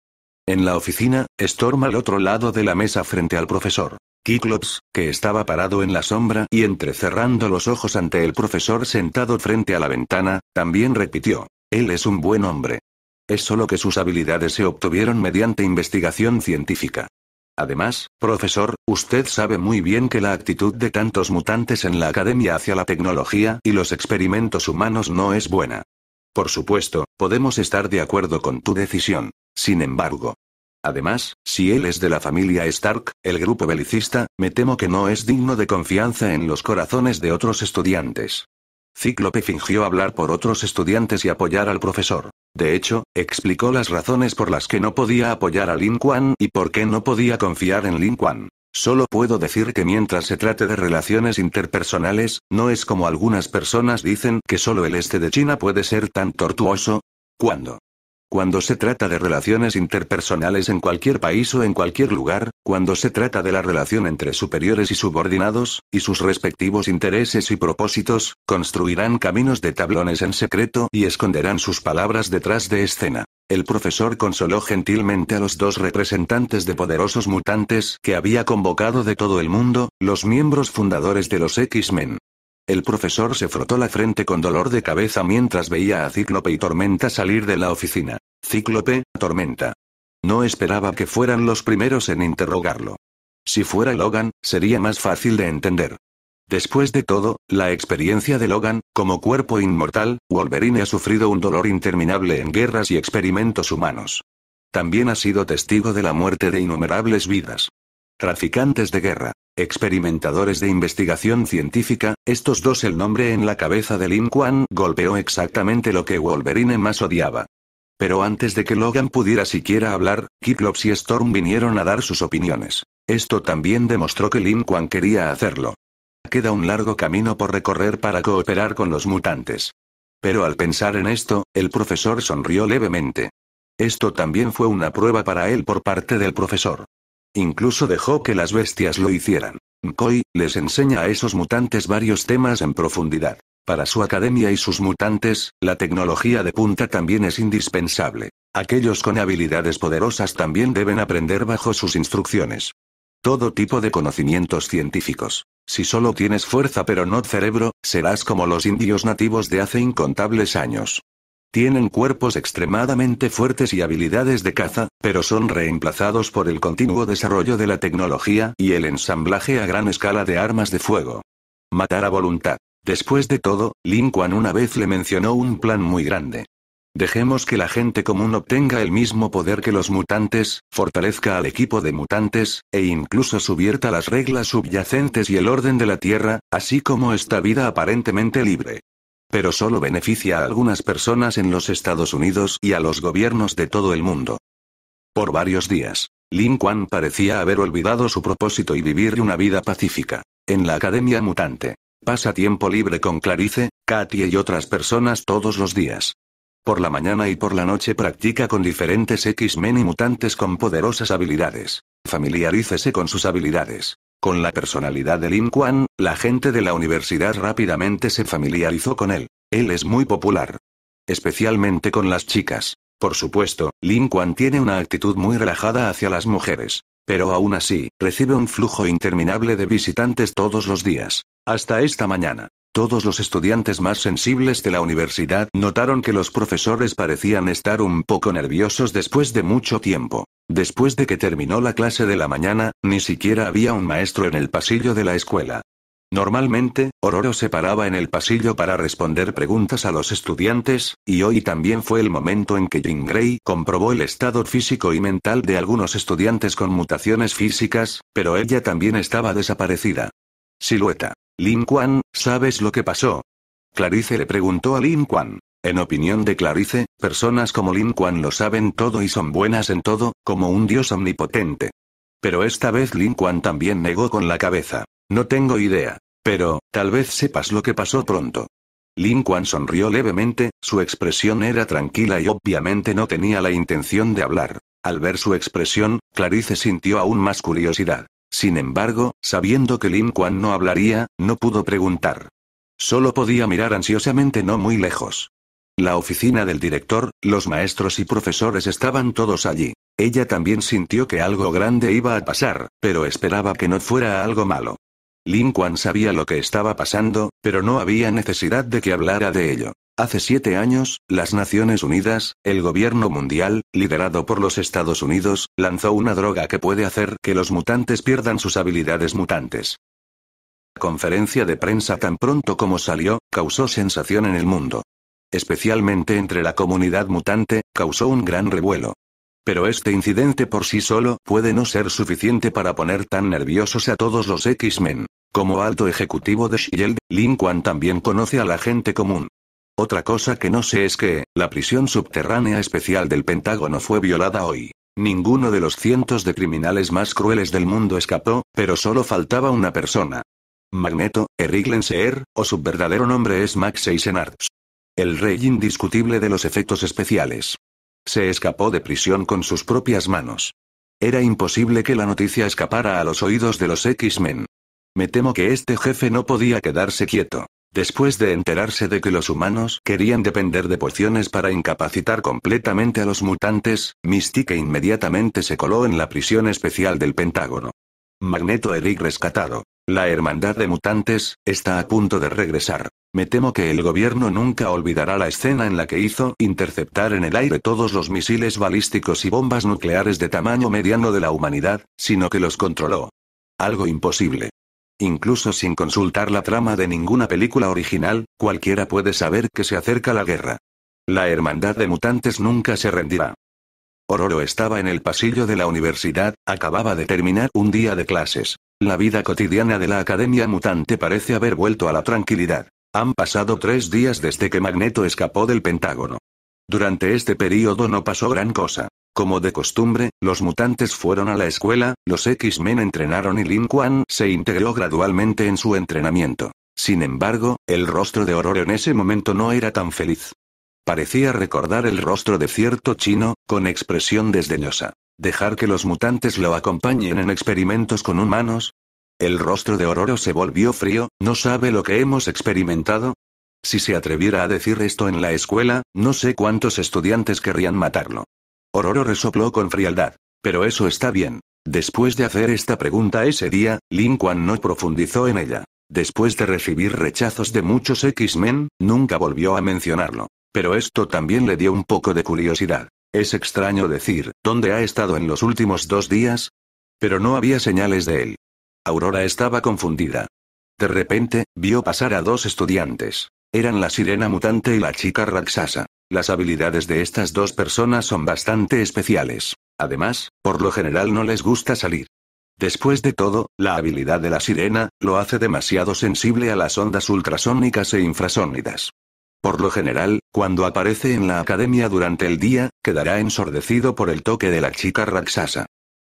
En la oficina, Storm al otro lado de la mesa frente al profesor. Kiklops, que estaba parado en la sombra y entrecerrando los ojos ante el profesor sentado frente a la ventana, también repitió. Él es un buen hombre. Es solo que sus habilidades se obtuvieron mediante investigación científica. Además, profesor, usted sabe muy bien que la actitud de tantos mutantes en la academia hacia la tecnología y los experimentos humanos no es buena. Por supuesto, podemos estar de acuerdo con tu decisión. Sin embargo. Además, si él es de la familia Stark, el grupo belicista, me temo que no es digno de confianza en los corazones de otros estudiantes. Cíclope fingió hablar por otros estudiantes y apoyar al profesor. De hecho, explicó las razones por las que no podía apoyar a Lin Quan y por qué no podía confiar en Lin Quan. Solo puedo decir que mientras se trate de relaciones interpersonales, no es como algunas personas dicen que solo el este de China puede ser tan tortuoso. ¿Cuándo? cuando se trata de relaciones interpersonales en cualquier país o en cualquier lugar, cuando se trata de la relación entre superiores y subordinados, y sus respectivos intereses y propósitos, construirán caminos de tablones en secreto y esconderán sus palabras detrás de escena. El profesor consoló gentilmente a los dos representantes de poderosos mutantes que había convocado de todo el mundo, los miembros fundadores de los X-Men. El profesor se frotó la frente con dolor de cabeza mientras veía a Cíclope y Tormenta salir de la oficina. Cíclope, Tormenta. No esperaba que fueran los primeros en interrogarlo. Si fuera Logan, sería más fácil de entender. Después de todo, la experiencia de Logan, como cuerpo inmortal, Wolverine ha sufrido un dolor interminable en guerras y experimentos humanos. También ha sido testigo de la muerte de innumerables vidas. Traficantes de guerra, experimentadores de investigación científica, estos dos el nombre en la cabeza de Lin Kuan golpeó exactamente lo que Wolverine más odiaba. Pero antes de que Logan pudiera siquiera hablar, Cyclops y Storm vinieron a dar sus opiniones. Esto también demostró que Lin Quan quería hacerlo. Queda un largo camino por recorrer para cooperar con los mutantes. Pero al pensar en esto, el profesor sonrió levemente. Esto también fue una prueba para él por parte del profesor. Incluso dejó que las bestias lo hicieran. Koi les enseña a esos mutantes varios temas en profundidad. Para su academia y sus mutantes, la tecnología de punta también es indispensable. Aquellos con habilidades poderosas también deben aprender bajo sus instrucciones. Todo tipo de conocimientos científicos. Si solo tienes fuerza pero no cerebro, serás como los indios nativos de hace incontables años. Tienen cuerpos extremadamente fuertes y habilidades de caza, pero son reemplazados por el continuo desarrollo de la tecnología y el ensamblaje a gran escala de armas de fuego. Matar a voluntad. Después de todo, Lin Kuan una vez le mencionó un plan muy grande. Dejemos que la gente común obtenga el mismo poder que los mutantes, fortalezca al equipo de mutantes, e incluso subierta las reglas subyacentes y el orden de la Tierra, así como esta vida aparentemente libre. Pero solo beneficia a algunas personas en los Estados Unidos y a los gobiernos de todo el mundo. Por varios días, Lin Kuan parecía haber olvidado su propósito y vivir una vida pacífica. En la Academia Mutante, Pasa tiempo libre con Clarice, Katie y otras personas todos los días. Por la mañana y por la noche practica con diferentes X-Men y mutantes con poderosas habilidades. Familiarícese con sus habilidades. Con la personalidad de Lin Quan, la gente de la universidad rápidamente se familiarizó con él. Él es muy popular. Especialmente con las chicas. Por supuesto, Lin Quan tiene una actitud muy relajada hacia las mujeres. Pero aún así, recibe un flujo interminable de visitantes todos los días. Hasta esta mañana. Todos los estudiantes más sensibles de la universidad notaron que los profesores parecían estar un poco nerviosos después de mucho tiempo. Después de que terminó la clase de la mañana, ni siquiera había un maestro en el pasillo de la escuela. Normalmente, Ororo se paraba en el pasillo para responder preguntas a los estudiantes, y hoy también fue el momento en que Jean Grey comprobó el estado físico y mental de algunos estudiantes con mutaciones físicas, pero ella también estaba desaparecida. Silueta. Lin Quan, ¿sabes lo que pasó? Clarice le preguntó a Lin Quan. En opinión de Clarice, personas como Lin Quan lo saben todo y son buenas en todo, como un dios omnipotente. Pero esta vez Lin Quan también negó con la cabeza. No tengo idea. Pero, tal vez sepas lo que pasó pronto. Lin Quan sonrió levemente, su expresión era tranquila y obviamente no tenía la intención de hablar. Al ver su expresión, Clarice sintió aún más curiosidad. Sin embargo, sabiendo que Lin Quan no hablaría, no pudo preguntar. Solo podía mirar ansiosamente no muy lejos. La oficina del director, los maestros y profesores estaban todos allí. Ella también sintió que algo grande iba a pasar, pero esperaba que no fuera algo malo. Lin Quan sabía lo que estaba pasando, pero no había necesidad de que hablara de ello. Hace siete años, las Naciones Unidas, el gobierno mundial, liderado por los Estados Unidos, lanzó una droga que puede hacer que los mutantes pierdan sus habilidades mutantes. La conferencia de prensa tan pronto como salió, causó sensación en el mundo. Especialmente entre la comunidad mutante, causó un gran revuelo. Pero este incidente por sí solo puede no ser suficiente para poner tan nerviosos a todos los X-Men. Como alto ejecutivo de Shield, Lincoln también conoce a la gente común. Otra cosa que no sé es que, la prisión subterránea especial del Pentágono fue violada hoy. Ninguno de los cientos de criminales más crueles del mundo escapó, pero solo faltaba una persona. Magneto, Eriglenseer, o su verdadero nombre es Max Eisenhardt. El rey indiscutible de los efectos especiales. Se escapó de prisión con sus propias manos. Era imposible que la noticia escapara a los oídos de los X-Men. Me temo que este jefe no podía quedarse quieto. Después de enterarse de que los humanos querían depender de pociones para incapacitar completamente a los mutantes, Mystique inmediatamente se coló en la prisión especial del Pentágono. Magneto Eric rescatado. La Hermandad de Mutantes, está a punto de regresar. Me temo que el gobierno nunca olvidará la escena en la que hizo interceptar en el aire todos los misiles balísticos y bombas nucleares de tamaño mediano de la humanidad, sino que los controló. Algo imposible. Incluso sin consultar la trama de ninguna película original, cualquiera puede saber que se acerca la guerra. La hermandad de mutantes nunca se rendirá. Ororo estaba en el pasillo de la universidad, acababa de terminar un día de clases. La vida cotidiana de la Academia Mutante parece haber vuelto a la tranquilidad. Han pasado tres días desde que Magneto escapó del Pentágono. Durante este periodo no pasó gran cosa. Como de costumbre, los mutantes fueron a la escuela, los X-Men entrenaron y Lin Kuan se integró gradualmente en su entrenamiento. Sin embargo, el rostro de Ororo en ese momento no era tan feliz. Parecía recordar el rostro de cierto chino, con expresión desdeñosa. ¿Dejar que los mutantes lo acompañen en experimentos con humanos? El rostro de Ororo se volvió frío, ¿no sabe lo que hemos experimentado? Si se atreviera a decir esto en la escuela, no sé cuántos estudiantes querrían matarlo. Ororo resopló con frialdad. Pero eso está bien. Después de hacer esta pregunta ese día, Lin Quan no profundizó en ella. Después de recibir rechazos de muchos X-Men, nunca volvió a mencionarlo. Pero esto también le dio un poco de curiosidad. Es extraño decir, ¿dónde ha estado en los últimos dos días? Pero no había señales de él. Aurora estaba confundida. De repente, vio pasar a dos estudiantes. Eran la sirena mutante y la chica raxasa. Las habilidades de estas dos personas son bastante especiales. Además, por lo general no les gusta salir. Después de todo, la habilidad de la sirena, lo hace demasiado sensible a las ondas ultrasónicas e infrasónidas. Por lo general, cuando aparece en la academia durante el día, quedará ensordecido por el toque de la chica Raxasa.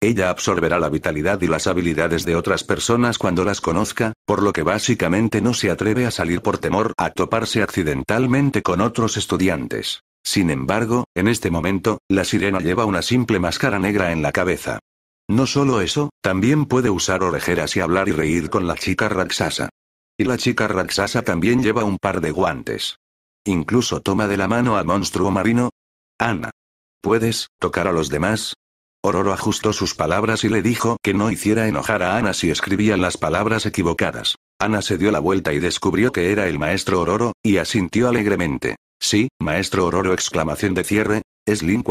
Ella absorberá la vitalidad y las habilidades de otras personas cuando las conozca, por lo que básicamente no se atreve a salir por temor a toparse accidentalmente con otros estudiantes. Sin embargo, en este momento, la sirena lleva una simple máscara negra en la cabeza. No solo eso, también puede usar orejeras y hablar y reír con la chica raxasa. Y la chica raxasa también lleva un par de guantes. Incluso toma de la mano al monstruo marino. Ana. ¿Puedes tocar a los demás? Ororo ajustó sus palabras y le dijo que no hiciera enojar a Ana si escribían las palabras equivocadas. Ana se dio la vuelta y descubrió que era el maestro Ororo, y asintió alegremente. Sí, maestro Ororo exclamación de cierre, es Lin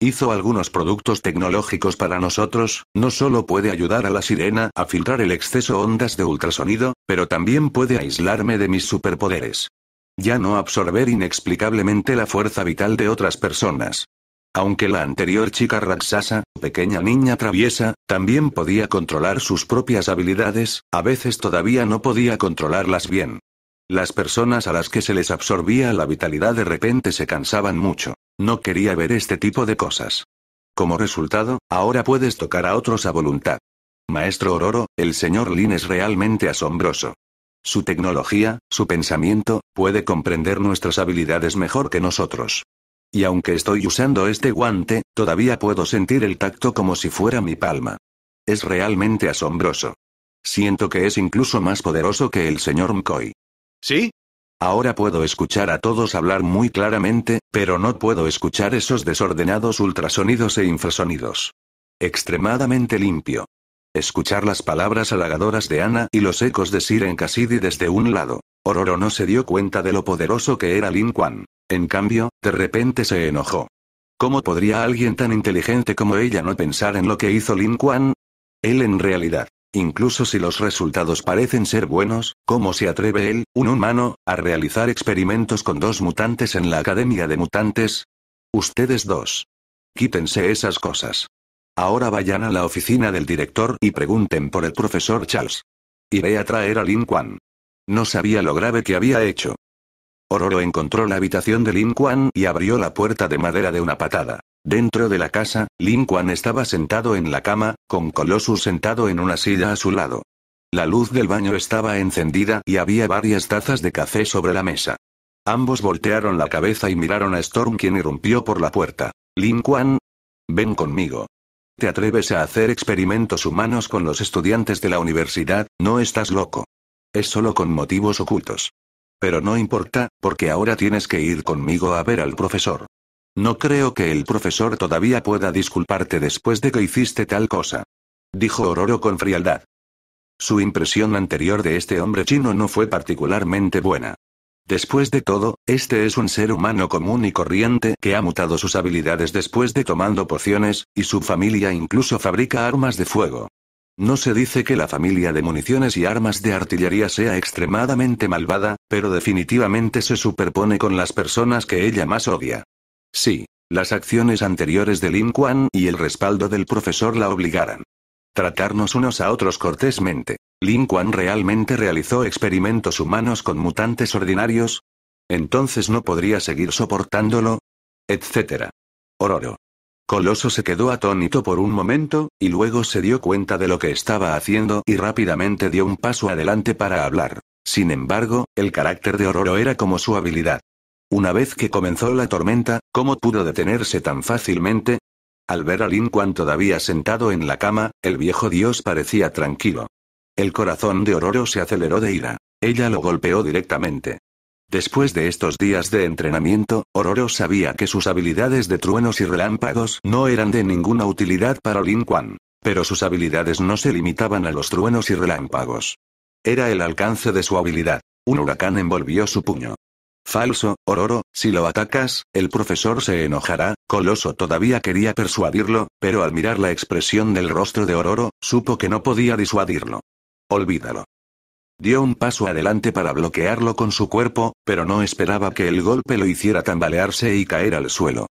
Hizo algunos productos tecnológicos para nosotros, no solo puede ayudar a la sirena a filtrar el exceso ondas de ultrasonido, pero también puede aislarme de mis superpoderes. Ya no absorber inexplicablemente la fuerza vital de otras personas. Aunque la anterior chica Raksasa, pequeña niña traviesa, también podía controlar sus propias habilidades, a veces todavía no podía controlarlas bien. Las personas a las que se les absorbía la vitalidad de repente se cansaban mucho. No quería ver este tipo de cosas. Como resultado, ahora puedes tocar a otros a voluntad. Maestro Ororo, el señor Lin es realmente asombroso. Su tecnología, su pensamiento, puede comprender nuestras habilidades mejor que nosotros. Y aunque estoy usando este guante, todavía puedo sentir el tacto como si fuera mi palma. Es realmente asombroso. Siento que es incluso más poderoso que el señor McCoy. ¿Sí? Ahora puedo escuchar a todos hablar muy claramente, pero no puedo escuchar esos desordenados ultrasonidos e infrasonidos. Extremadamente limpio. Escuchar las palabras halagadoras de Ana y los ecos de Siren Cassidy desde un lado. Ororo no se dio cuenta de lo poderoso que era Lin Quan. En cambio, de repente se enojó. ¿Cómo podría alguien tan inteligente como ella no pensar en lo que hizo Lin Quan? Él en realidad, incluso si los resultados parecen ser buenos, ¿cómo se atreve él, un humano, a realizar experimentos con dos mutantes en la Academia de Mutantes? Ustedes dos. Quítense esas cosas. Ahora vayan a la oficina del director y pregunten por el profesor Charles. Iré a traer a Lin Quan. No sabía lo grave que había hecho. Ororo encontró la habitación de Lin Quan y abrió la puerta de madera de una patada. Dentro de la casa, Lin Quan estaba sentado en la cama, con Colossus sentado en una silla a su lado. La luz del baño estaba encendida y había varias tazas de café sobre la mesa. Ambos voltearon la cabeza y miraron a Storm quien irrumpió por la puerta. Lin Quan, ven conmigo. ¿Te atreves a hacer experimentos humanos con los estudiantes de la universidad? No estás loco. Es solo con motivos ocultos. Pero no importa, porque ahora tienes que ir conmigo a ver al profesor. No creo que el profesor todavía pueda disculparte después de que hiciste tal cosa. Dijo Ororo con frialdad. Su impresión anterior de este hombre chino no fue particularmente buena. Después de todo, este es un ser humano común y corriente que ha mutado sus habilidades después de tomando pociones, y su familia incluso fabrica armas de fuego. No se dice que la familia de municiones y armas de artillería sea extremadamente malvada, pero definitivamente se superpone con las personas que ella más odia. Sí, las acciones anteriores de Lin Quan y el respaldo del profesor la obligaran. Tratarnos unos a otros cortésmente. ¿Lin Quan realmente realizó experimentos humanos con mutantes ordinarios? Entonces no podría seguir soportándolo. Etcétera. Ororo. Coloso se quedó atónito por un momento, y luego se dio cuenta de lo que estaba haciendo y rápidamente dio un paso adelante para hablar. Sin embargo, el carácter de Ororo era como su habilidad. Una vez que comenzó la tormenta, ¿cómo pudo detenerse tan fácilmente? Al ver a Lin cuando todavía sentado en la cama, el viejo dios parecía tranquilo. El corazón de Ororo se aceleró de ira. Ella lo golpeó directamente. Después de estos días de entrenamiento, Ororo sabía que sus habilidades de truenos y relámpagos no eran de ninguna utilidad para Lin Kuan. Pero sus habilidades no se limitaban a los truenos y relámpagos. Era el alcance de su habilidad. Un huracán envolvió su puño. Falso, Ororo, si lo atacas, el profesor se enojará. Coloso todavía quería persuadirlo, pero al mirar la expresión del rostro de Ororo, supo que no podía disuadirlo. Olvídalo. Dio un paso adelante para bloquearlo con su cuerpo, pero no esperaba que el golpe lo hiciera tambalearse y caer al suelo.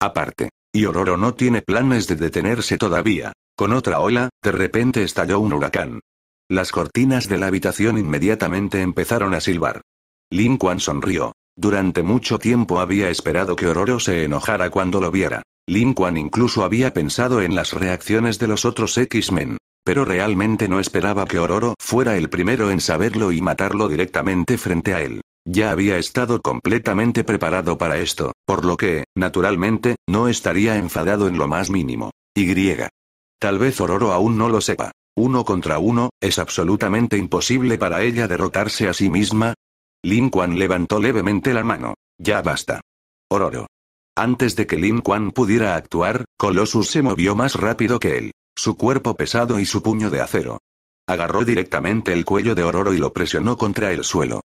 Aparte. Y Ororo no tiene planes de detenerse todavía. Con otra ola, de repente estalló un huracán. Las cortinas de la habitación inmediatamente empezaron a silbar. Lin Quan sonrió. Durante mucho tiempo había esperado que Ororo se enojara cuando lo viera. Lin Quan incluso había pensado en las reacciones de los otros X-Men, pero realmente no esperaba que Ororo fuera el primero en saberlo y matarlo directamente frente a él. Ya había estado completamente preparado para esto, por lo que, naturalmente, no estaría enfadado en lo más mínimo. Y. Tal vez Ororo aún no lo sepa. Uno contra uno, es absolutamente imposible para ella derrotarse a sí misma. Lin Quan levantó levemente la mano. Ya basta. Ororo. Antes de que Lin Quan pudiera actuar, Colossus se movió más rápido que él. Su cuerpo pesado y su puño de acero. Agarró directamente el cuello de Ororo y lo presionó contra el suelo.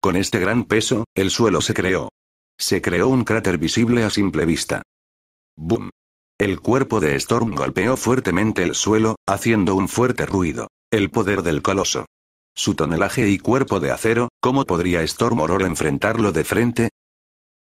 Con este gran peso, el suelo se creó. Se creó un cráter visible a simple vista. ¡Bum! El cuerpo de Storm golpeó fuertemente el suelo, haciendo un fuerte ruido. El poder del coloso. Su tonelaje y cuerpo de acero, ¿cómo podría Storm Ororo enfrentarlo de frente?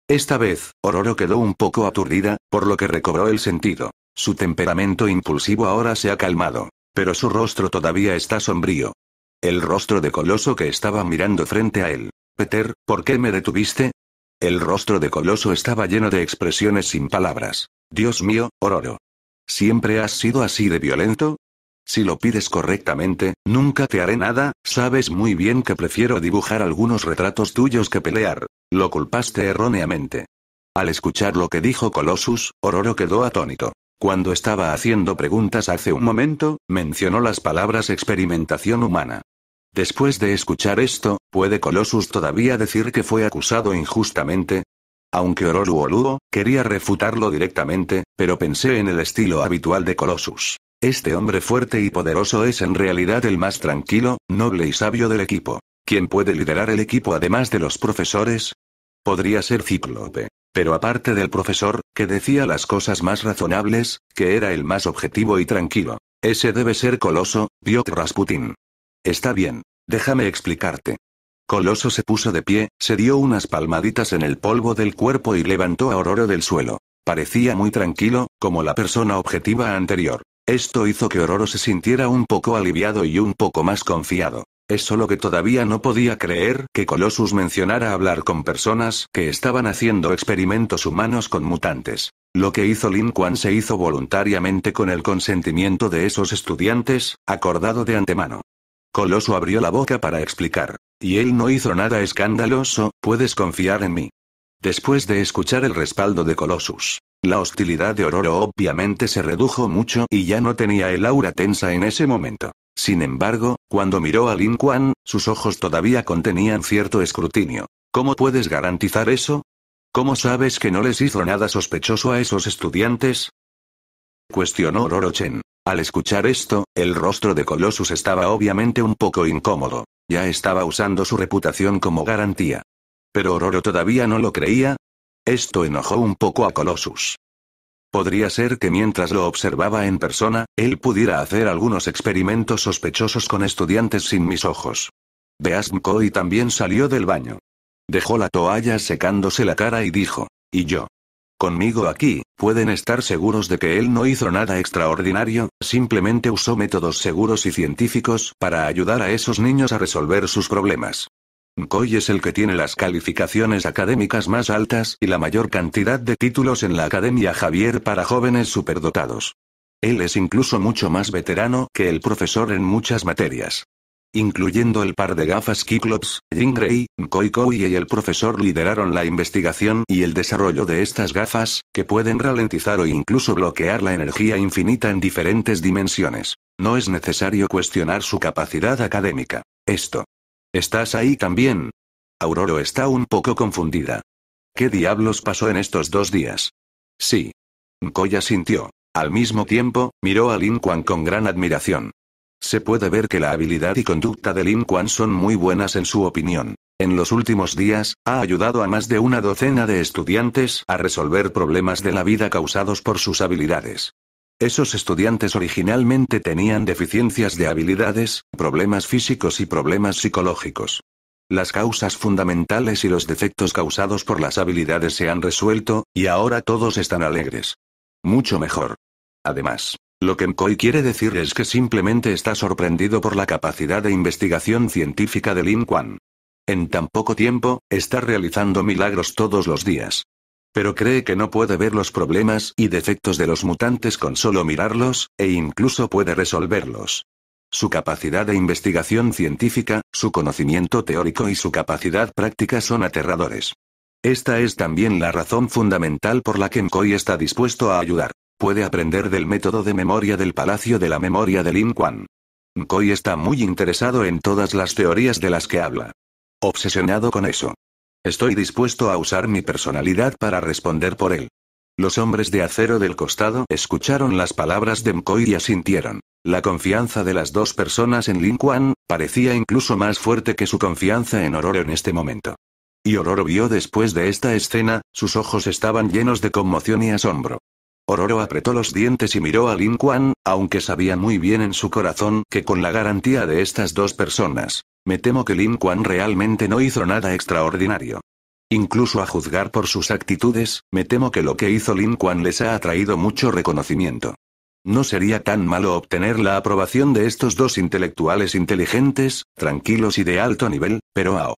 Esta vez, Ororo quedó un poco aturdida, por lo que recobró el sentido. Su temperamento impulsivo ahora se ha calmado, pero su rostro todavía está sombrío. El rostro de Coloso que estaba mirando frente a él. Peter, ¿por qué me detuviste? El rostro de Coloso estaba lleno de expresiones sin palabras. Dios mío, Ororo. ¿Siempre has sido así de violento? Si lo pides correctamente, nunca te haré nada, sabes muy bien que prefiero dibujar algunos retratos tuyos que pelear. Lo culpaste erróneamente. Al escuchar lo que dijo Colossus, Ororo quedó atónito. Cuando estaba haciendo preguntas hace un momento, mencionó las palabras experimentación humana. Después de escuchar esto, ¿puede Colossus todavía decir que fue acusado injustamente? Aunque Orolu Oluo, quería refutarlo directamente, pero pensé en el estilo habitual de Colossus. Este hombre fuerte y poderoso es en realidad el más tranquilo, noble y sabio del equipo. ¿Quién puede liderar el equipo además de los profesores? Podría ser Cíclope. Pero aparte del profesor, que decía las cosas más razonables, que era el más objetivo y tranquilo. Ese debe ser Coloso, Piotr Rasputin. Está bien. Déjame explicarte. Coloso se puso de pie, se dio unas palmaditas en el polvo del cuerpo y levantó a Ororo del suelo. Parecía muy tranquilo, como la persona objetiva anterior. Esto hizo que Ororo se sintiera un poco aliviado y un poco más confiado. Es solo que todavía no podía creer que Colossus mencionara hablar con personas que estaban haciendo experimentos humanos con mutantes. Lo que hizo Lin Quan se hizo voluntariamente con el consentimiento de esos estudiantes, acordado de antemano. Colossus abrió la boca para explicar. Y él no hizo nada escandaloso, puedes confiar en mí. Después de escuchar el respaldo de Colossus, la hostilidad de Ororo obviamente se redujo mucho y ya no tenía el aura tensa en ese momento. Sin embargo, cuando miró a Lin Quan, sus ojos todavía contenían cierto escrutinio. ¿Cómo puedes garantizar eso? ¿Cómo sabes que no les hizo nada sospechoso a esos estudiantes? Cuestionó Orochen. Al escuchar esto, el rostro de Colossus estaba obviamente un poco incómodo. Ya estaba usando su reputación como garantía. Pero Ororo todavía no lo creía. Esto enojó un poco a Colossus. Podría ser que mientras lo observaba en persona, él pudiera hacer algunos experimentos sospechosos con estudiantes sin mis ojos. Beasmko y también salió del baño. Dejó la toalla secándose la cara y dijo, ¿y yo? Conmigo aquí, pueden estar seguros de que él no hizo nada extraordinario, simplemente usó métodos seguros y científicos para ayudar a esos niños a resolver sus problemas. N'Koi es el que tiene las calificaciones académicas más altas y la mayor cantidad de títulos en la Academia Javier para jóvenes superdotados. Él es incluso mucho más veterano que el profesor en muchas materias. Incluyendo el par de gafas Kiklops, Jean Grey, Koi y el profesor lideraron la investigación y el desarrollo de estas gafas, que pueden ralentizar o incluso bloquear la energía infinita en diferentes dimensiones. No es necesario cuestionar su capacidad académica. Esto ¿Estás ahí también? Auroro está un poco confundida. ¿Qué diablos pasó en estos dos días? Sí. Nkoya sintió. Al mismo tiempo, miró a Lin Quan con gran admiración. Se puede ver que la habilidad y conducta de Lin Quan son muy buenas en su opinión. En los últimos días, ha ayudado a más de una docena de estudiantes a resolver problemas de la vida causados por sus habilidades. Esos estudiantes originalmente tenían deficiencias de habilidades, problemas físicos y problemas psicológicos. Las causas fundamentales y los defectos causados por las habilidades se han resuelto, y ahora todos están alegres. Mucho mejor. Además, lo que Mkoi quiere decir es que simplemente está sorprendido por la capacidad de investigación científica de Lin Quan. En tan poco tiempo, está realizando milagros todos los días pero cree que no puede ver los problemas y defectos de los mutantes con solo mirarlos, e incluso puede resolverlos. Su capacidad de investigación científica, su conocimiento teórico y su capacidad práctica son aterradores. Esta es también la razón fundamental por la que Mkoi está dispuesto a ayudar. Puede aprender del método de memoria del Palacio de la Memoria de Lin Kuan. Mkoi está muy interesado en todas las teorías de las que habla. Obsesionado con eso. Estoy dispuesto a usar mi personalidad para responder por él. Los hombres de acero del costado escucharon las palabras de Mkoy y asintieron. La confianza de las dos personas en Lin Kuan parecía incluso más fuerte que su confianza en Ororo en este momento. Y Ororo vio después de esta escena, sus ojos estaban llenos de conmoción y asombro. Pororo apretó los dientes y miró a Lin Kuan, aunque sabía muy bien en su corazón que con la garantía de estas dos personas, me temo que Lin Kuan realmente no hizo nada extraordinario. Incluso a juzgar por sus actitudes, me temo que lo que hizo Lin Kuan les ha atraído mucho reconocimiento. No sería tan malo obtener la aprobación de estos dos intelectuales inteligentes, tranquilos y de alto nivel, pero ao.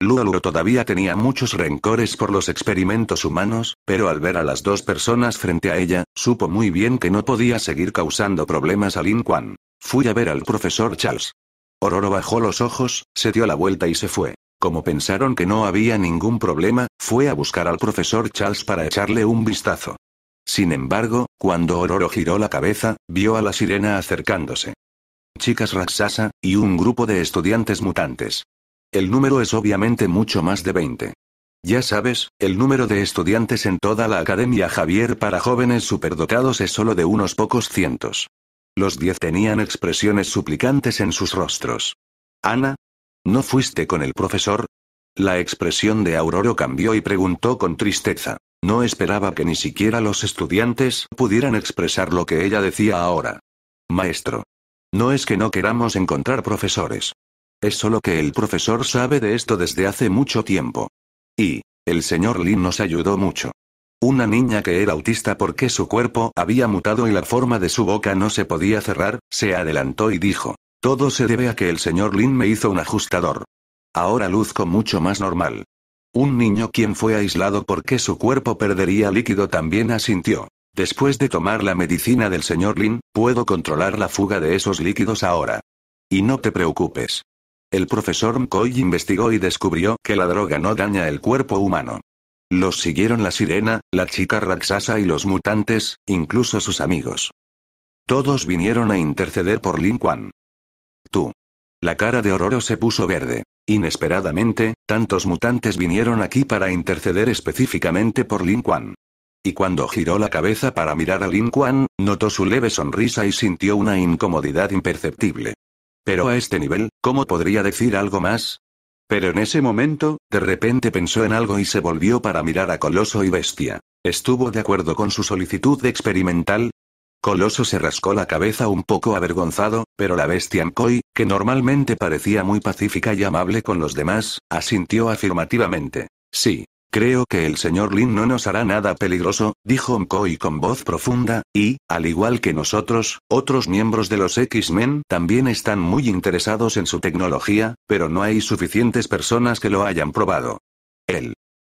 Lualuro todavía tenía muchos rencores por los experimentos humanos, pero al ver a las dos personas frente a ella, supo muy bien que no podía seguir causando problemas a Lin Quan. Fui a ver al profesor Charles. Ororo bajó los ojos, se dio la vuelta y se fue. Como pensaron que no había ningún problema, fue a buscar al profesor Charles para echarle un vistazo. Sin embargo, cuando Ororo giró la cabeza, vio a la sirena acercándose. Chicas Raksasa, y un grupo de estudiantes mutantes. El número es obviamente mucho más de 20. Ya sabes, el número de estudiantes en toda la Academia Javier para jóvenes superdotados es solo de unos pocos cientos. Los diez tenían expresiones suplicantes en sus rostros. Ana, ¿no fuiste con el profesor? La expresión de Auroro cambió y preguntó con tristeza. No esperaba que ni siquiera los estudiantes pudieran expresar lo que ella decía ahora. Maestro. No es que no queramos encontrar profesores. Es solo que el profesor sabe de esto desde hace mucho tiempo. Y, el señor Lin nos ayudó mucho. Una niña que era autista porque su cuerpo había mutado y la forma de su boca no se podía cerrar, se adelantó y dijo, todo se debe a que el señor Lin me hizo un ajustador. Ahora luzco mucho más normal. Un niño quien fue aislado porque su cuerpo perdería líquido también asintió. Después de tomar la medicina del señor Lin, puedo controlar la fuga de esos líquidos ahora. Y no te preocupes. El profesor McCoy investigó y descubrió que la droga no daña el cuerpo humano. Los siguieron la sirena, la chica Raxasa y los mutantes, incluso sus amigos. Todos vinieron a interceder por Lin Kuan. Tú. La cara de Ororo se puso verde. Inesperadamente, tantos mutantes vinieron aquí para interceder específicamente por Lin Kuan. Y cuando giró la cabeza para mirar a Lin Kuan, notó su leve sonrisa y sintió una incomodidad imperceptible. Pero a este nivel, ¿cómo podría decir algo más? Pero en ese momento, de repente pensó en algo y se volvió para mirar a Coloso y Bestia. ¿Estuvo de acuerdo con su solicitud experimental? Coloso se rascó la cabeza un poco avergonzado, pero la bestia Mkoi, que normalmente parecía muy pacífica y amable con los demás, asintió afirmativamente. Sí, Creo que el señor Lin no nos hará nada peligroso, dijo Mkoi con voz profunda, y, al igual que nosotros, otros miembros de los X-Men también están muy interesados en su tecnología, pero no hay suficientes personas que lo hayan probado. Él.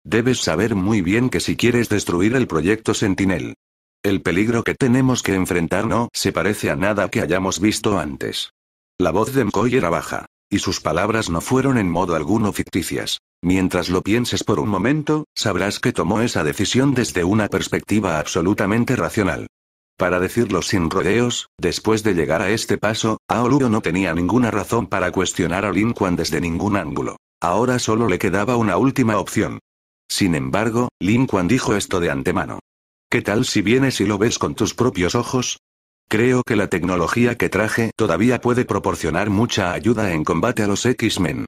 Debes saber muy bien que si quieres destruir el proyecto Sentinel, el peligro que tenemos que enfrentar no se parece a nada que hayamos visto antes. La voz de Mkoi era baja. Y sus palabras no fueron en modo alguno ficticias. Mientras lo pienses por un momento, sabrás que tomó esa decisión desde una perspectiva absolutamente racional. Para decirlo sin rodeos, después de llegar a este paso, Aoluo no tenía ninguna razón para cuestionar a Lin Kuan desde ningún ángulo. Ahora solo le quedaba una última opción. Sin embargo, Lin Quan dijo esto de antemano. ¿Qué tal si vienes y lo ves con tus propios ojos? Creo que la tecnología que traje todavía puede proporcionar mucha ayuda en combate a los X-Men.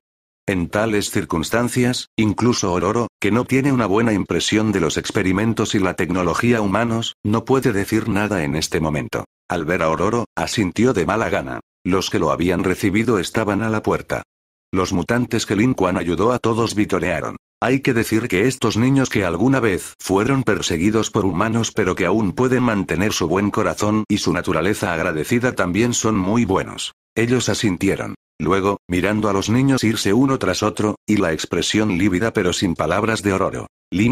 En tales circunstancias, incluso Ororo, que no tiene una buena impresión de los experimentos y la tecnología humanos, no puede decir nada en este momento. Al ver a Ororo, asintió de mala gana. Los que lo habían recibido estaban a la puerta. Los mutantes que Lin Kuan ayudó a todos vitorearon. Hay que decir que estos niños que alguna vez fueron perseguidos por humanos pero que aún pueden mantener su buen corazón y su naturaleza agradecida también son muy buenos. Ellos asintieron. Luego, mirando a los niños irse uno tras otro, y la expresión lívida pero sin palabras de Ororo.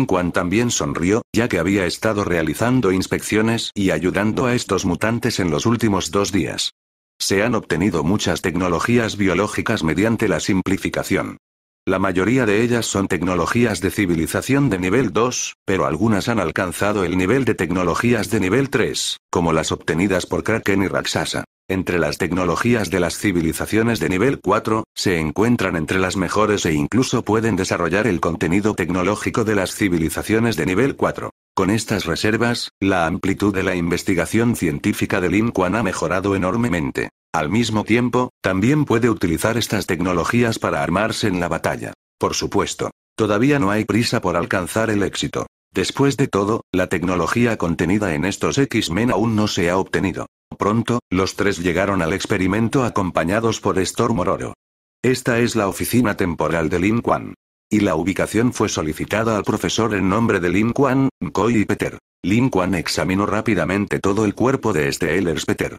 Quan también sonrió, ya que había estado realizando inspecciones y ayudando a estos mutantes en los últimos dos días. Se han obtenido muchas tecnologías biológicas mediante la simplificación. La mayoría de ellas son tecnologías de civilización de nivel 2, pero algunas han alcanzado el nivel de tecnologías de nivel 3, como las obtenidas por Kraken y Raksasa. Entre las tecnologías de las civilizaciones de nivel 4, se encuentran entre las mejores e incluso pueden desarrollar el contenido tecnológico de las civilizaciones de nivel 4. Con estas reservas, la amplitud de la investigación científica de Linquan ha mejorado enormemente. Al mismo tiempo, también puede utilizar estas tecnologías para armarse en la batalla. Por supuesto, todavía no hay prisa por alcanzar el éxito. Después de todo, la tecnología contenida en estos X-Men aún no se ha obtenido. Pronto, los tres llegaron al experimento acompañados por Stormororo. Esta es la oficina temporal de Lin Quan. Y la ubicación fue solicitada al profesor en nombre de Lin Quan, Koi y Peter. Lin Quan examinó rápidamente todo el cuerpo de este Ehlers Peter.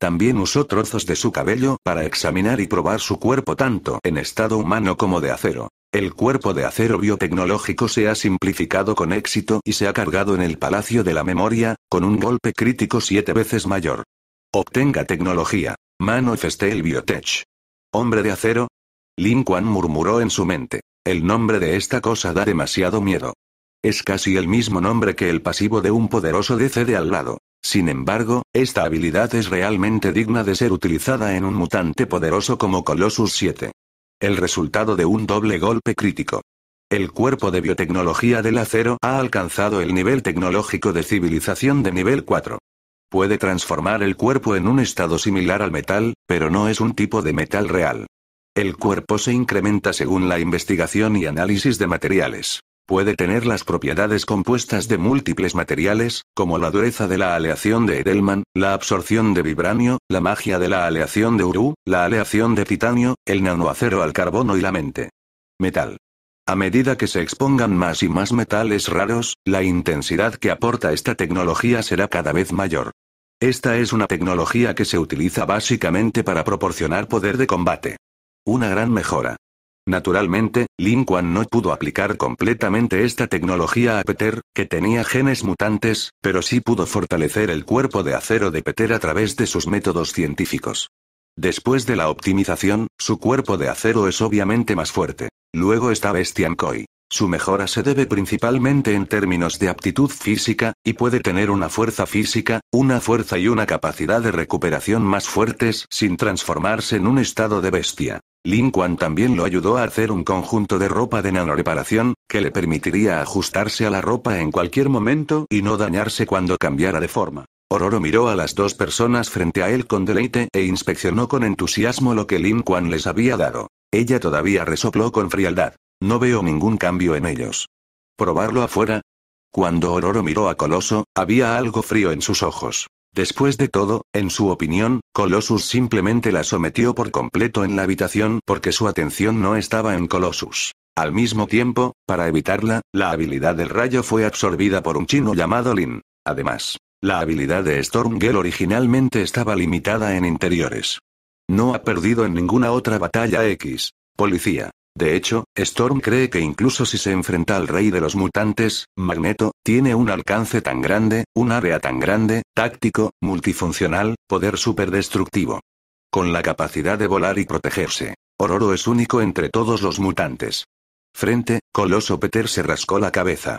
También usó trozos de su cabello para examinar y probar su cuerpo tanto en estado humano como de acero. El cuerpo de acero biotecnológico se ha simplificado con éxito y se ha cargado en el Palacio de la Memoria, con un golpe crítico siete veces mayor. Obtenga tecnología. Manifesté el biotech. Hombre de acero. Lin Quan murmuró en su mente. El nombre de esta cosa da demasiado miedo. Es casi el mismo nombre que el pasivo de un poderoso DC de al lado. Sin embargo, esta habilidad es realmente digna de ser utilizada en un mutante poderoso como Colossus 7. El resultado de un doble golpe crítico. El cuerpo de biotecnología del acero ha alcanzado el nivel tecnológico de civilización de nivel 4. Puede transformar el cuerpo en un estado similar al metal, pero no es un tipo de metal real. El cuerpo se incrementa según la investigación y análisis de materiales. Puede tener las propiedades compuestas de múltiples materiales, como la dureza de la aleación de Edelman, la absorción de vibranio, la magia de la aleación de Uru, la aleación de titanio, el nanoacero al carbono y la mente. Metal. A medida que se expongan más y más metales raros, la intensidad que aporta esta tecnología será cada vez mayor. Esta es una tecnología que se utiliza básicamente para proporcionar poder de combate. Una gran mejora. Naturalmente, Lin quan no pudo aplicar completamente esta tecnología a Peter, que tenía genes mutantes, pero sí pudo fortalecer el cuerpo de acero de Peter a través de sus métodos científicos. Después de la optimización, su cuerpo de acero es obviamente más fuerte. Luego está Bestian Koi. Su mejora se debe principalmente en términos de aptitud física, y puede tener una fuerza física, una fuerza y una capacidad de recuperación más fuertes sin transformarse en un estado de bestia. Lin Quan también lo ayudó a hacer un conjunto de ropa de nanoreparación, que le permitiría ajustarse a la ropa en cualquier momento y no dañarse cuando cambiara de forma. Ororo miró a las dos personas frente a él con deleite e inspeccionó con entusiasmo lo que Lin Quan les había dado. Ella todavía resopló con frialdad. No veo ningún cambio en ellos. ¿Probarlo afuera? Cuando Ororo miró a Coloso, había algo frío en sus ojos. Después de todo, en su opinión, Colossus simplemente la sometió por completo en la habitación porque su atención no estaba en Colossus. Al mismo tiempo, para evitarla, la habilidad del rayo fue absorbida por un chino llamado Lin. Además, la habilidad de Stormgirl originalmente estaba limitada en interiores. No ha perdido en ninguna otra batalla X. Policía. De hecho, Storm cree que incluso si se enfrenta al rey de los mutantes, Magneto, tiene un alcance tan grande, un área tan grande, táctico, multifuncional, poder superdestructivo. Con la capacidad de volar y protegerse. Ororo es único entre todos los mutantes. Frente, Coloso Peter se rascó la cabeza.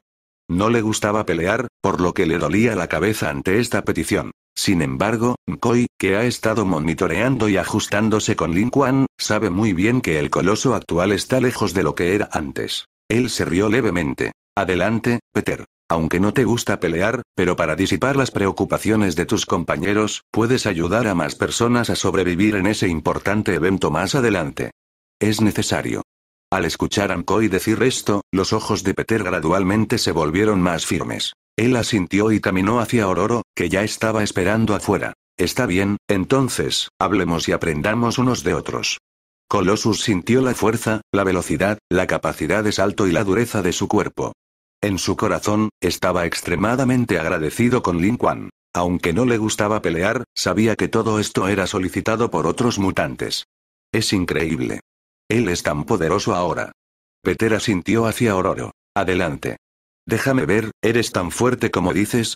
No le gustaba pelear, por lo que le dolía la cabeza ante esta petición. Sin embargo, Koi, que ha estado monitoreando y ajustándose con Lin Kuan, sabe muy bien que el coloso actual está lejos de lo que era antes. Él se rió levemente. Adelante, Peter. Aunque no te gusta pelear, pero para disipar las preocupaciones de tus compañeros, puedes ayudar a más personas a sobrevivir en ese importante evento más adelante. Es necesario. Al escuchar a Ankoi decir esto, los ojos de Peter gradualmente se volvieron más firmes. Él asintió y caminó hacia Ororo, que ya estaba esperando afuera. Está bien, entonces, hablemos y aprendamos unos de otros. Colossus sintió la fuerza, la velocidad, la capacidad de salto y la dureza de su cuerpo. En su corazón, estaba extremadamente agradecido con Lin Quan. Aunque no le gustaba pelear, sabía que todo esto era solicitado por otros mutantes. Es increíble. Él es tan poderoso ahora. Petera sintió hacia Ororo. Adelante. Déjame ver, ¿eres tan fuerte como dices?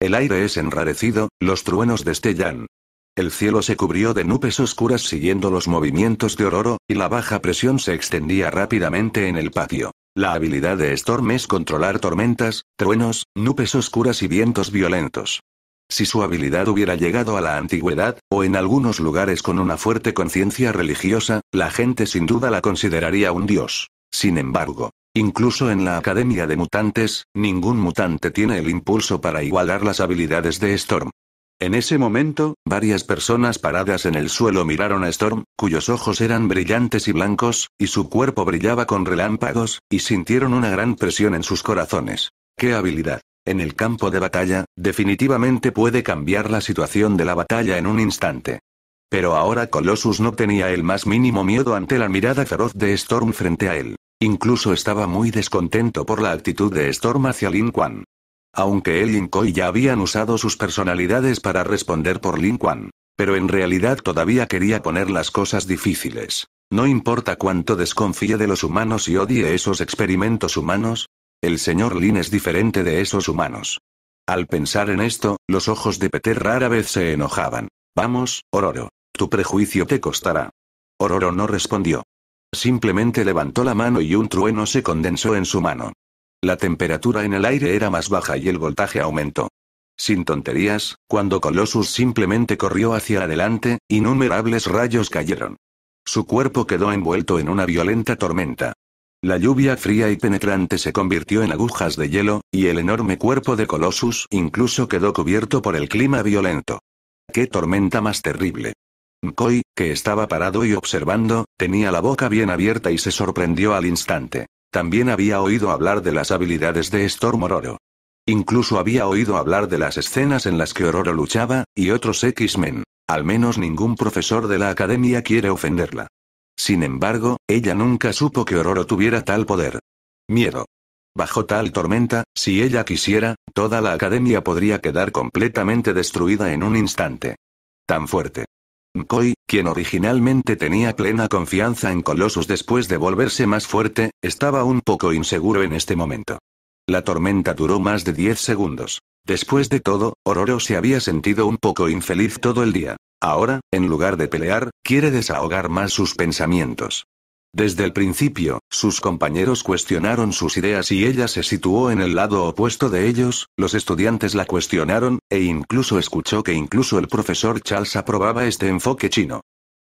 El aire es enrarecido, los truenos destellan. El cielo se cubrió de nubes oscuras siguiendo los movimientos de Ororo, y la baja presión se extendía rápidamente en el patio. La habilidad de Storm es controlar tormentas, truenos, nubes oscuras y vientos violentos. Si su habilidad hubiera llegado a la antigüedad, o en algunos lugares con una fuerte conciencia religiosa, la gente sin duda la consideraría un dios. Sin embargo, Incluso en la Academia de Mutantes, ningún mutante tiene el impulso para igualar las habilidades de Storm. En ese momento, varias personas paradas en el suelo miraron a Storm, cuyos ojos eran brillantes y blancos, y su cuerpo brillaba con relámpagos, y sintieron una gran presión en sus corazones. ¡Qué habilidad! En el campo de batalla, definitivamente puede cambiar la situación de la batalla en un instante. Pero ahora Colossus no tenía el más mínimo miedo ante la mirada feroz de Storm frente a él. Incluso estaba muy descontento por la actitud de Storm hacia Lin Quan. Aunque él y Koi ya habían usado sus personalidades para responder por Lin Quan. Pero en realidad todavía quería poner las cosas difíciles. No importa cuánto desconfíe de los humanos y odie esos experimentos humanos, el señor Lin es diferente de esos humanos. Al pensar en esto, los ojos de Peter rara vez se enojaban. Vamos, Ororo. Tu prejuicio te costará. Ororo no respondió. Simplemente levantó la mano y un trueno se condensó en su mano. La temperatura en el aire era más baja y el voltaje aumentó. Sin tonterías, cuando Colossus simplemente corrió hacia adelante, innumerables rayos cayeron. Su cuerpo quedó envuelto en una violenta tormenta. La lluvia fría y penetrante se convirtió en agujas de hielo, y el enorme cuerpo de Colossus incluso quedó cubierto por el clima violento. ¡Qué tormenta más terrible! Koi, que estaba parado y observando, tenía la boca bien abierta y se sorprendió al instante. También había oído hablar de las habilidades de Storm Incluso había oído hablar de las escenas en las que Ororo luchaba, y otros X-Men. Al menos ningún profesor de la academia quiere ofenderla. Sin embargo, ella nunca supo que Ororo tuviera tal poder. Miedo. Bajo tal tormenta, si ella quisiera, toda la academia podría quedar completamente destruida en un instante. Tan fuerte. Koi, quien originalmente tenía plena confianza en Colossus después de volverse más fuerte, estaba un poco inseguro en este momento. La tormenta duró más de 10 segundos. Después de todo, Ororo se había sentido un poco infeliz todo el día. Ahora, en lugar de pelear, quiere desahogar más sus pensamientos. Desde el principio, sus compañeros cuestionaron sus ideas y ella se situó en el lado opuesto de ellos, los estudiantes la cuestionaron, e incluso escuchó que incluso el profesor Charles aprobaba este enfoque chino.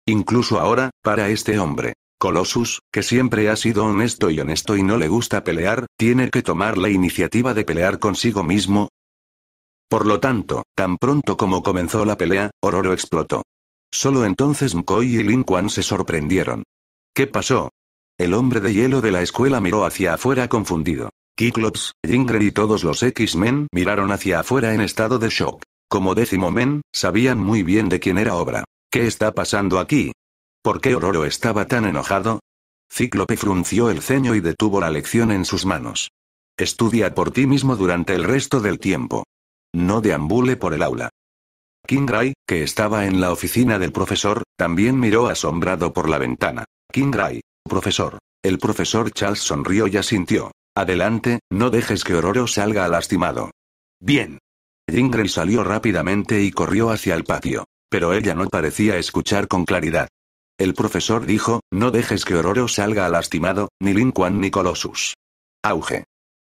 Incluso ahora, para este hombre, Colossus, que siempre ha sido honesto y honesto y no le gusta pelear, tiene que tomar la iniciativa de pelear consigo mismo. Por lo tanto, tan pronto como comenzó la pelea, Ororo explotó. Solo entonces Mkoi y Lin Kwan se sorprendieron. ¿Qué pasó? El hombre de hielo de la escuela miró hacia afuera confundido. Kiklops, Jingren y todos los X-Men miraron hacia afuera en estado de shock. Como décimo men, sabían muy bien de quién era obra. ¿Qué está pasando aquí? ¿Por qué Ororo estaba tan enojado? Cíclope frunció el ceño y detuvo la lección en sus manos. Estudia por ti mismo durante el resto del tiempo. No deambule por el aula. Kingray, que estaba en la oficina del profesor, también miró asombrado por la ventana. Kingray. Profesor. El profesor Charles sonrió y asintió. Adelante, no dejes que Ororo salga lastimado. Bien. Jingray salió rápidamente y corrió hacia el patio. Pero ella no parecía escuchar con claridad. El profesor dijo, no dejes que Ororo salga lastimado, ni Linquan ni Colossus. Auge.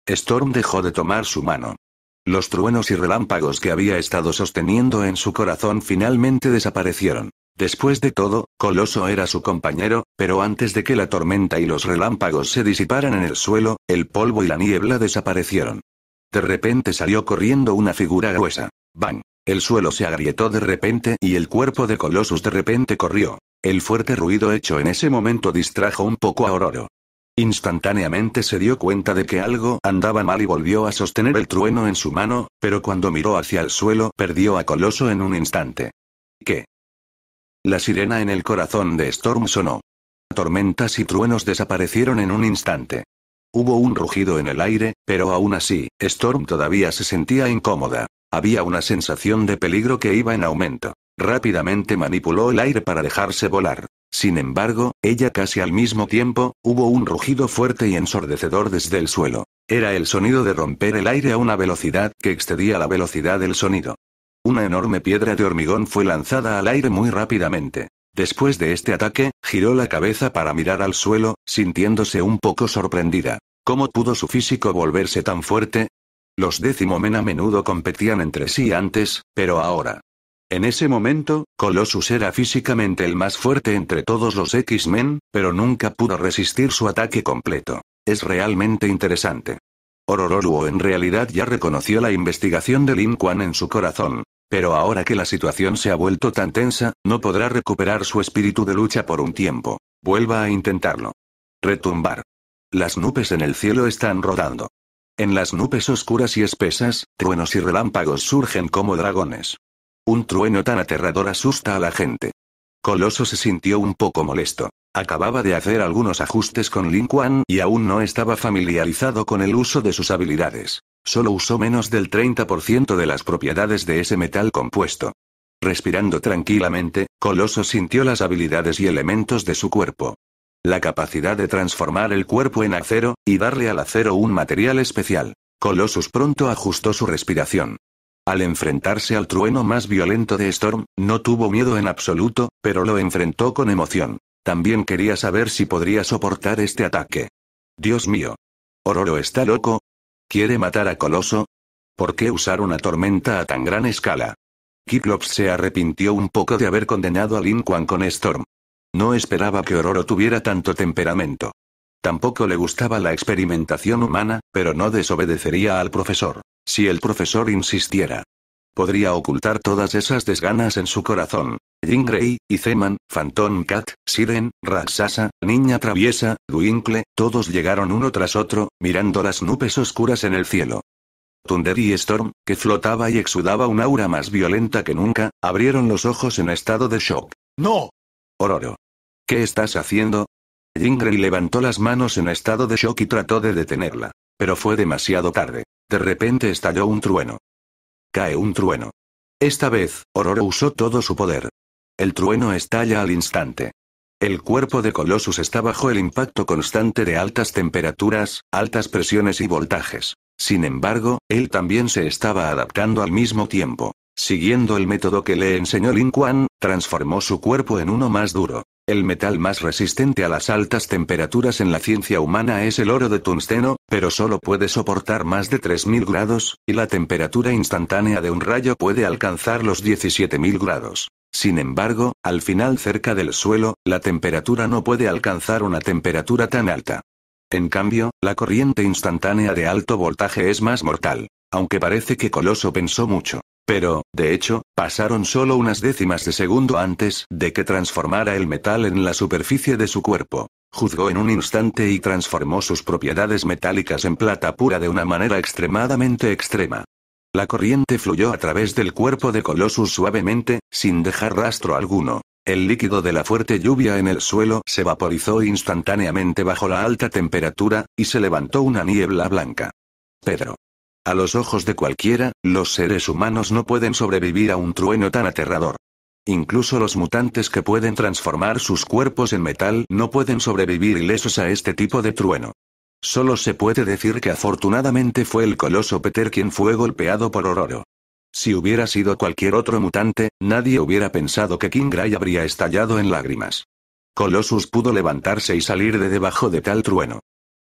Storm dejó de tomar su mano. Los truenos y relámpagos que había estado sosteniendo en su corazón finalmente desaparecieron. Después de todo, Coloso era su compañero, pero antes de que la tormenta y los relámpagos se disiparan en el suelo, el polvo y la niebla desaparecieron. De repente salió corriendo una figura gruesa. ¡Bang! El suelo se agrietó de repente y el cuerpo de Colossus de repente corrió. El fuerte ruido hecho en ese momento distrajo un poco a Ororo. Instantáneamente se dio cuenta de que algo andaba mal y volvió a sostener el trueno en su mano, pero cuando miró hacia el suelo perdió a Coloso en un instante. ¿Qué? La sirena en el corazón de Storm sonó. Tormentas y truenos desaparecieron en un instante. Hubo un rugido en el aire, pero aún así, Storm todavía se sentía incómoda. Había una sensación de peligro que iba en aumento. Rápidamente manipuló el aire para dejarse volar. Sin embargo, ella casi al mismo tiempo, hubo un rugido fuerte y ensordecedor desde el suelo. Era el sonido de romper el aire a una velocidad que excedía la velocidad del sonido. Una enorme piedra de hormigón fue lanzada al aire muy rápidamente. Después de este ataque, giró la cabeza para mirar al suelo, sintiéndose un poco sorprendida. ¿Cómo pudo su físico volverse tan fuerte? Los men a menudo competían entre sí antes, pero ahora. En ese momento, Colossus era físicamente el más fuerte entre todos los X-Men, pero nunca pudo resistir su ataque completo. Es realmente interesante. Orororo en realidad ya reconoció la investigación de Lin Kuan en su corazón. Pero ahora que la situación se ha vuelto tan tensa, no podrá recuperar su espíritu de lucha por un tiempo. Vuelva a intentarlo. Retumbar. Las nubes en el cielo están rodando. En las nubes oscuras y espesas, truenos y relámpagos surgen como dragones. Un trueno tan aterrador asusta a la gente. Coloso se sintió un poco molesto. Acababa de hacer algunos ajustes con Lin Quan y aún no estaba familiarizado con el uso de sus habilidades. Solo usó menos del 30% de las propiedades de ese metal compuesto. Respirando tranquilamente, Coloso sintió las habilidades y elementos de su cuerpo. La capacidad de transformar el cuerpo en acero, y darle al acero un material especial. Colosos pronto ajustó su respiración. Al enfrentarse al trueno más violento de Storm, no tuvo miedo en absoluto, pero lo enfrentó con emoción. También quería saber si podría soportar este ataque. Dios mío. ¿Ororo está loco? ¿Quiere matar a Coloso? ¿Por qué usar una tormenta a tan gran escala? Kiklops se arrepintió un poco de haber condenado a Lin con Storm. No esperaba que Ororo tuviera tanto temperamento. Tampoco le gustaba la experimentación humana, pero no desobedecería al profesor. Si el profesor insistiera. Podría ocultar todas esas desganas en su corazón. Jean y Phantom Cat, Siren, Raksasa, Niña Traviesa, Duincle, todos llegaron uno tras otro, mirando las nubes oscuras en el cielo. Thunder y Storm, que flotaba y exudaba un aura más violenta que nunca, abrieron los ojos en estado de shock. ¡No! Ororo. ¿Qué estás haciendo? Jean levantó las manos en estado de shock y trató de detenerla. Pero fue demasiado tarde. De repente estalló un trueno. Cae un trueno. Esta vez, Ororo usó todo su poder. El trueno estalla al instante. El cuerpo de Colossus está bajo el impacto constante de altas temperaturas, altas presiones y voltajes. Sin embargo, él también se estaba adaptando al mismo tiempo. Siguiendo el método que le enseñó Lin Quan, transformó su cuerpo en uno más duro. El metal más resistente a las altas temperaturas en la ciencia humana es el oro de tungsteno, pero solo puede soportar más de 3.000 grados, y la temperatura instantánea de un rayo puede alcanzar los 17.000 grados. Sin embargo, al final cerca del suelo, la temperatura no puede alcanzar una temperatura tan alta. En cambio, la corriente instantánea de alto voltaje es más mortal. Aunque parece que Coloso pensó mucho. Pero, de hecho, pasaron solo unas décimas de segundo antes de que transformara el metal en la superficie de su cuerpo. Juzgó en un instante y transformó sus propiedades metálicas en plata pura de una manera extremadamente extrema. La corriente fluyó a través del cuerpo de Colossus suavemente, sin dejar rastro alguno. El líquido de la fuerte lluvia en el suelo se vaporizó instantáneamente bajo la alta temperatura, y se levantó una niebla blanca. Pedro. A los ojos de cualquiera, los seres humanos no pueden sobrevivir a un trueno tan aterrador. Incluso los mutantes que pueden transformar sus cuerpos en metal no pueden sobrevivir ilesos a este tipo de trueno. Solo se puede decir que afortunadamente fue el coloso Peter quien fue golpeado por Ororo. Si hubiera sido cualquier otro mutante, nadie hubiera pensado que King Gray habría estallado en lágrimas. Colossus pudo levantarse y salir de debajo de tal trueno.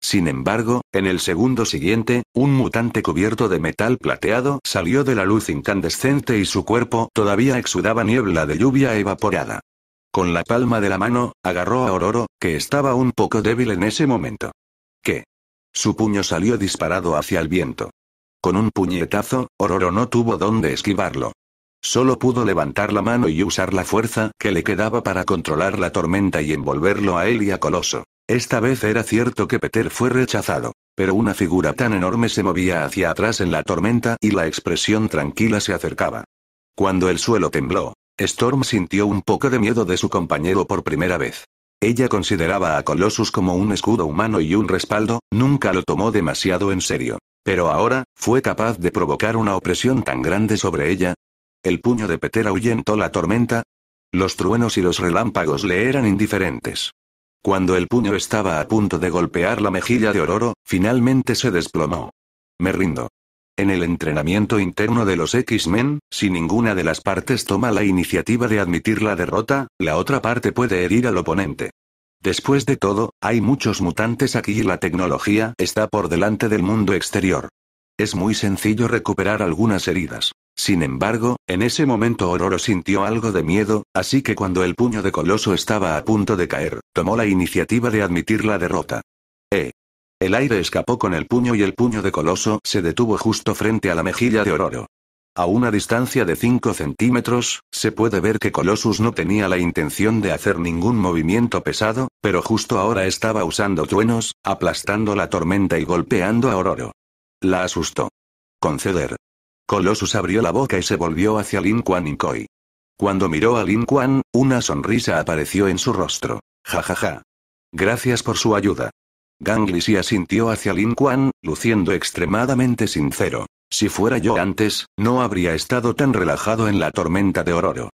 Sin embargo, en el segundo siguiente, un mutante cubierto de metal plateado salió de la luz incandescente y su cuerpo todavía exudaba niebla de lluvia evaporada. Con la palma de la mano, agarró a Ororo, que estaba un poco débil en ese momento. ¿Qué? Su puño salió disparado hacia el viento. Con un puñetazo, Ororo no tuvo dónde esquivarlo. Solo pudo levantar la mano y usar la fuerza que le quedaba para controlar la tormenta y envolverlo a él y a Coloso. Esta vez era cierto que Peter fue rechazado. Pero una figura tan enorme se movía hacia atrás en la tormenta y la expresión tranquila se acercaba. Cuando el suelo tembló, Storm sintió un poco de miedo de su compañero por primera vez. Ella consideraba a Colossus como un escudo humano y un respaldo, nunca lo tomó demasiado en serio. Pero ahora, ¿fue capaz de provocar una opresión tan grande sobre ella? El puño de Peter ahuyentó la tormenta. Los truenos y los relámpagos le eran indiferentes. Cuando el puño estaba a punto de golpear la mejilla de Ororo, finalmente se desplomó. Me rindo. En el entrenamiento interno de los X-Men, si ninguna de las partes toma la iniciativa de admitir la derrota, la otra parte puede herir al oponente. Después de todo, hay muchos mutantes aquí y la tecnología está por delante del mundo exterior. Es muy sencillo recuperar algunas heridas. Sin embargo, en ese momento Ororo sintió algo de miedo, así que cuando el puño de Coloso estaba a punto de caer, tomó la iniciativa de admitir la derrota. ¡Eh! El aire escapó con el puño y el puño de Coloso se detuvo justo frente a la mejilla de Ororo. A una distancia de 5 centímetros, se puede ver que Colossus no tenía la intención de hacer ningún movimiento pesado, pero justo ahora estaba usando truenos, aplastando la tormenta y golpeando a Ororo. La asustó. Conceder. Colossus abrió la boca y se volvió hacia Lin Kuan y Koi. Cuando miró a Lin Kuan, una sonrisa apareció en su rostro. Ja ja ja. Gracias por su ayuda. Gangli se asintió hacia Lin Kuan, luciendo extremadamente sincero. Si fuera yo antes, no habría estado tan relajado en la tormenta de Ororo.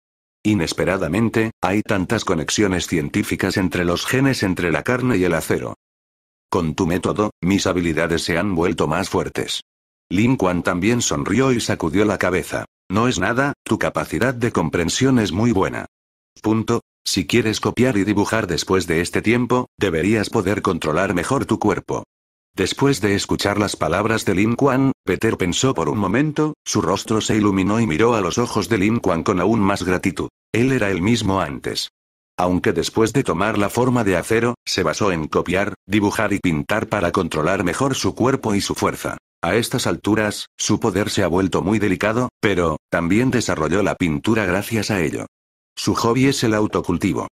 Inesperadamente, hay tantas conexiones científicas entre los genes entre la carne y el acero. Con tu método, mis habilidades se han vuelto más fuertes. Lin Quan también sonrió y sacudió la cabeza. No es nada, tu capacidad de comprensión es muy buena. Punto. Si quieres copiar y dibujar después de este tiempo, deberías poder controlar mejor tu cuerpo. Después de escuchar las palabras de Lin Quan, Peter pensó por un momento, su rostro se iluminó y miró a los ojos de Lin Quan con aún más gratitud. Él era el mismo antes. Aunque después de tomar la forma de acero, se basó en copiar, dibujar y pintar para controlar mejor su cuerpo y su fuerza. A estas alturas, su poder se ha vuelto muy delicado, pero, también desarrolló la pintura gracias a ello. Su hobby es el autocultivo.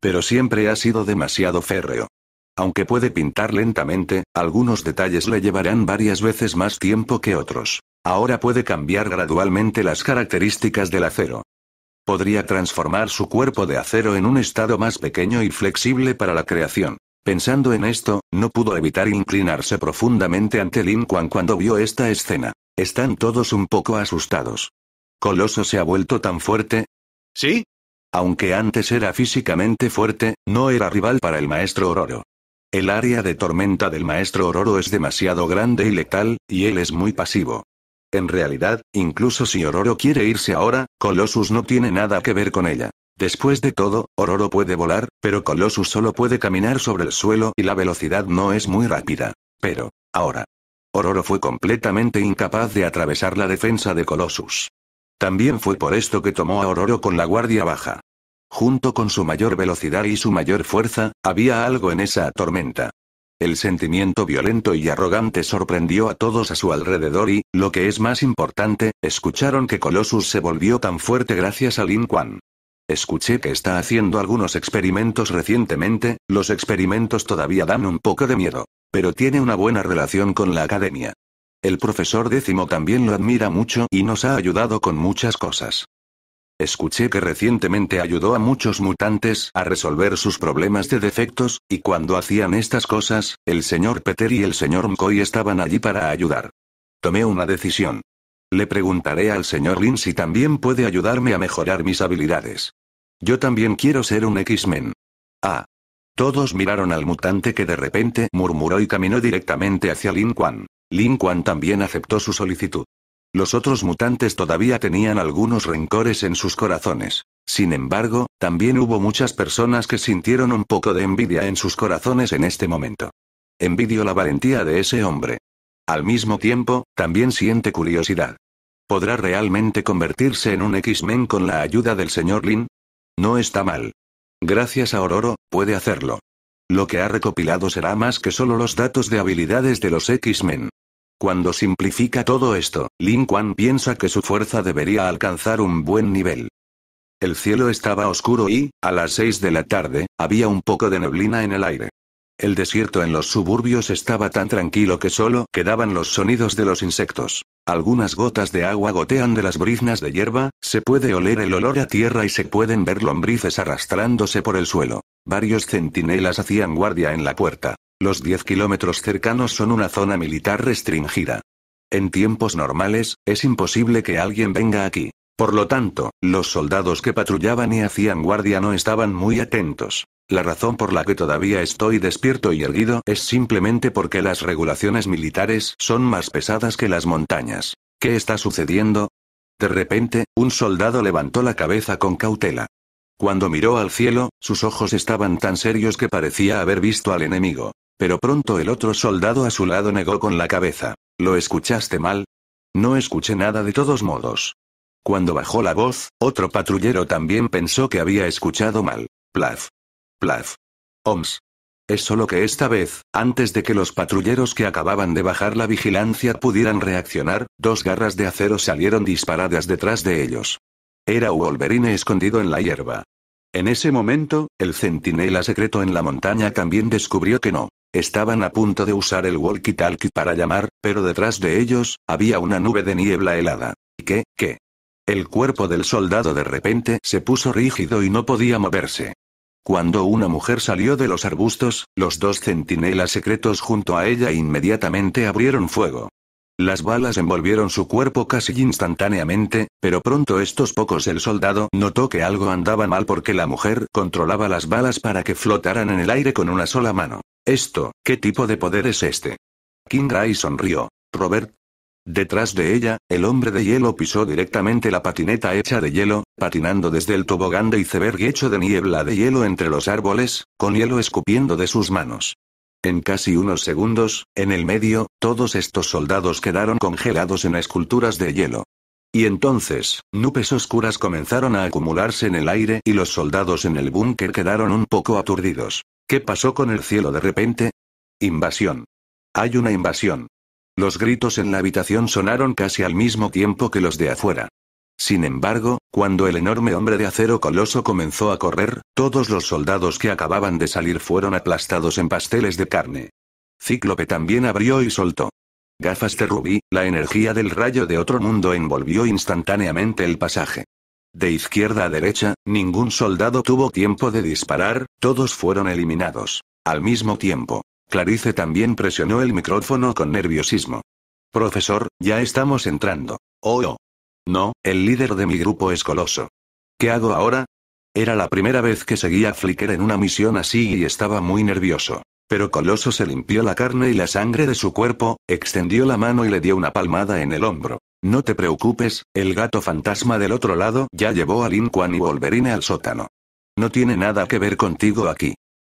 Pero siempre ha sido demasiado férreo. Aunque puede pintar lentamente, algunos detalles le llevarán varias veces más tiempo que otros. Ahora puede cambiar gradualmente las características del acero. Podría transformar su cuerpo de acero en un estado más pequeño y flexible para la creación. Pensando en esto, no pudo evitar inclinarse profundamente ante Lin Quan cuando vio esta escena. Están todos un poco asustados. ¿Coloso se ha vuelto tan fuerte? ¿Sí? Aunque antes era físicamente fuerte, no era rival para el maestro Ororo. El área de tormenta del maestro Ororo es demasiado grande y letal, y él es muy pasivo. En realidad, incluso si Ororo quiere irse ahora, Colossus no tiene nada que ver con ella. Después de todo, Ororo puede volar, pero Colossus solo puede caminar sobre el suelo y la velocidad no es muy rápida. Pero, ahora. Ororo fue completamente incapaz de atravesar la defensa de Colossus. También fue por esto que tomó a Ororo con la guardia baja. Junto con su mayor velocidad y su mayor fuerza, había algo en esa tormenta. El sentimiento violento y arrogante sorprendió a todos a su alrededor y, lo que es más importante, escucharon que Colossus se volvió tan fuerte gracias a Lin Quan. Escuché que está haciendo algunos experimentos recientemente, los experimentos todavía dan un poco de miedo. Pero tiene una buena relación con la academia. El profesor décimo también lo admira mucho y nos ha ayudado con muchas cosas. Escuché que recientemente ayudó a muchos mutantes a resolver sus problemas de defectos, y cuando hacían estas cosas, el señor Peter y el señor McCoy estaban allí para ayudar. Tomé una decisión. Le preguntaré al señor Lin si también puede ayudarme a mejorar mis habilidades. Yo también quiero ser un X-Men. Ah. Todos miraron al mutante que de repente murmuró y caminó directamente hacia Lin Quan. Lin Quan también aceptó su solicitud. Los otros mutantes todavía tenían algunos rencores en sus corazones. Sin embargo, también hubo muchas personas que sintieron un poco de envidia en sus corazones en este momento. Envidio la valentía de ese hombre. Al mismo tiempo, también siente curiosidad. ¿Podrá realmente convertirse en un X-Men con la ayuda del señor Lin? No está mal. Gracias a Ororo, puede hacerlo. Lo que ha recopilado será más que solo los datos de habilidades de los X-Men. Cuando simplifica todo esto, Lin Quan piensa que su fuerza debería alcanzar un buen nivel. El cielo estaba oscuro y, a las 6 de la tarde, había un poco de neblina en el aire. El desierto en los suburbios estaba tan tranquilo que solo quedaban los sonidos de los insectos. Algunas gotas de agua gotean de las briznas de hierba, se puede oler el olor a tierra y se pueden ver lombrices arrastrándose por el suelo. Varios centinelas hacían guardia en la puerta. Los 10 kilómetros cercanos son una zona militar restringida. En tiempos normales, es imposible que alguien venga aquí. Por lo tanto, los soldados que patrullaban y hacían guardia no estaban muy atentos. La razón por la que todavía estoy despierto y erguido es simplemente porque las regulaciones militares son más pesadas que las montañas. ¿Qué está sucediendo? De repente, un soldado levantó la cabeza con cautela. Cuando miró al cielo, sus ojos estaban tan serios que parecía haber visto al enemigo. Pero pronto el otro soldado a su lado negó con la cabeza. ¿Lo escuchaste mal? No escuché nada de todos modos. Cuando bajó la voz, otro patrullero también pensó que había escuchado mal. Plaf. Oms. Es solo que esta vez, antes de que los patrulleros que acababan de bajar la vigilancia pudieran reaccionar, dos garras de acero salieron disparadas detrás de ellos. Era Wolverine escondido en la hierba. En ese momento, el centinela secreto en la montaña también descubrió que no. Estaban a punto de usar el walkie-talkie para llamar, pero detrás de ellos, había una nube de niebla helada. ¿Qué, qué? El cuerpo del soldado de repente se puso rígido y no podía moverse. Cuando una mujer salió de los arbustos, los dos centinelas secretos junto a ella inmediatamente abrieron fuego. Las balas envolvieron su cuerpo casi instantáneamente, pero pronto estos pocos el soldado notó que algo andaba mal porque la mujer controlaba las balas para que flotaran en el aire con una sola mano. Esto, ¿qué tipo de poder es este? King sonrió. Robert, Detrás de ella, el hombre de hielo pisó directamente la patineta hecha de hielo, patinando desde el tobogán de iceberg hecho de niebla de hielo entre los árboles, con hielo escupiendo de sus manos. En casi unos segundos, en el medio, todos estos soldados quedaron congelados en esculturas de hielo. Y entonces, nubes oscuras comenzaron a acumularse en el aire y los soldados en el búnker quedaron un poco aturdidos. ¿Qué pasó con el cielo de repente? Invasión. Hay una invasión. Los gritos en la habitación sonaron casi al mismo tiempo que los de afuera. Sin embargo, cuando el enorme hombre de acero coloso comenzó a correr, todos los soldados que acababan de salir fueron aplastados en pasteles de carne. Cíclope también abrió y soltó. Gafas de rubí, la energía del rayo de otro mundo envolvió instantáneamente el pasaje. De izquierda a derecha, ningún soldado tuvo tiempo de disparar, todos fueron eliminados. Al mismo tiempo. Clarice también presionó el micrófono con nerviosismo. Profesor, ya estamos entrando. Oh, oh. No, el líder de mi grupo es Coloso. ¿Qué hago ahora? Era la primera vez que seguía a Flicker en una misión así y estaba muy nervioso. Pero Coloso se limpió la carne y la sangre de su cuerpo, extendió la mano y le dio una palmada en el hombro. No te preocupes, el gato fantasma del otro lado ya llevó a Lin y Wolverine al sótano. No tiene nada que ver contigo aquí.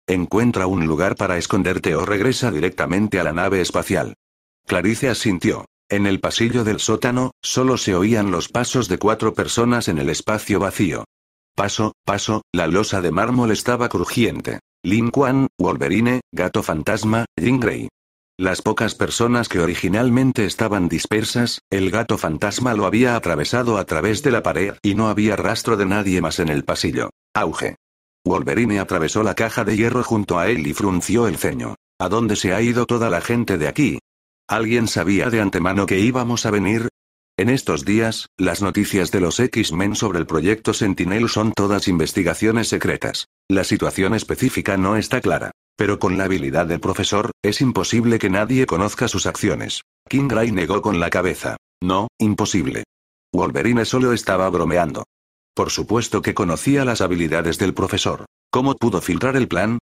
Encuentra un lugar para esconderte o regresa directamente a la nave espacial. Clarice asintió. En el pasillo del sótano, solo se oían los pasos de cuatro personas en el espacio vacío. Paso, paso, la losa de mármol estaba crujiente. Lin Kuan, Wolverine, Gato Fantasma, Jean Grey. Las pocas personas que originalmente estaban dispersas, el gato fantasma lo había atravesado a través de la pared y no había rastro de nadie más en el pasillo. Auge. Wolverine atravesó la caja de hierro junto a él y frunció el ceño. ¿A dónde se ha ido toda la gente de aquí? ¿Alguien sabía de antemano que íbamos a venir? En estos días, las noticias de los X-Men sobre el proyecto Sentinel son todas investigaciones secretas. La situación específica no está clara. Pero con la habilidad del profesor, es imposible que nadie conozca sus acciones. King Ray negó con la cabeza. No, imposible. Wolverine solo estaba bromeando. Por supuesto que conocía las habilidades del profesor. ¿Cómo pudo filtrar el plan?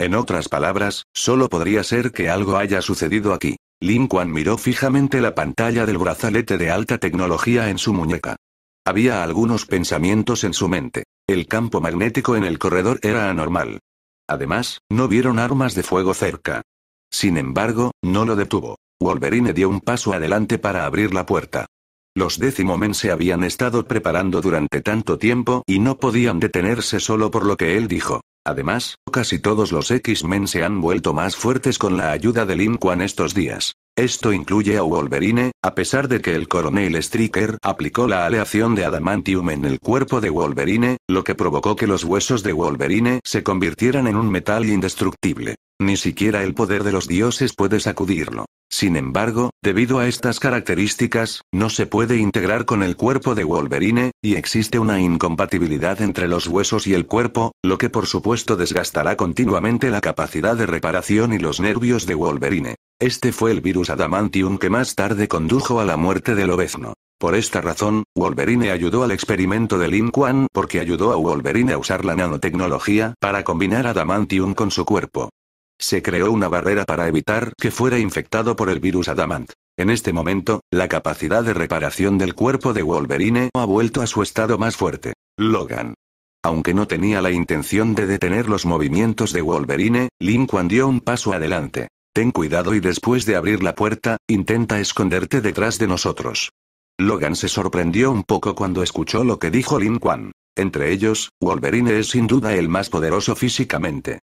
En otras palabras, solo podría ser que algo haya sucedido aquí. Lin Quan miró fijamente la pantalla del brazalete de alta tecnología en su muñeca. Había algunos pensamientos en su mente. El campo magnético en el corredor era anormal. Además, no vieron armas de fuego cerca. Sin embargo, no lo detuvo. Wolverine dio un paso adelante para abrir la puerta. Los men se habían estado preparando durante tanto tiempo y no podían detenerse solo por lo que él dijo. Además, casi todos los X-Men se han vuelto más fuertes con la ayuda de Lin Kuan estos días. Esto incluye a Wolverine, a pesar de que el coronel Stricker aplicó la aleación de adamantium en el cuerpo de Wolverine, lo que provocó que los huesos de Wolverine se convirtieran en un metal indestructible. Ni siquiera el poder de los dioses puede sacudirlo. Sin embargo, debido a estas características, no se puede integrar con el cuerpo de Wolverine, y existe una incompatibilidad entre los huesos y el cuerpo, lo que por supuesto desgastará continuamente la capacidad de reparación y los nervios de Wolverine. Este fue el virus adamantium que más tarde condujo a la muerte del obezno. Por esta razón, Wolverine ayudó al experimento de Lin Kuan porque ayudó a Wolverine a usar la nanotecnología para combinar adamantium con su cuerpo. Se creó una barrera para evitar que fuera infectado por el virus adamant. En este momento, la capacidad de reparación del cuerpo de Wolverine ha vuelto a su estado más fuerte. Logan. Aunque no tenía la intención de detener los movimientos de Wolverine, Lin Kuan dio un paso adelante. Ten cuidado y después de abrir la puerta, intenta esconderte detrás de nosotros. Logan se sorprendió un poco cuando escuchó lo que dijo Lin Quan. Entre ellos, Wolverine es sin duda el más poderoso físicamente.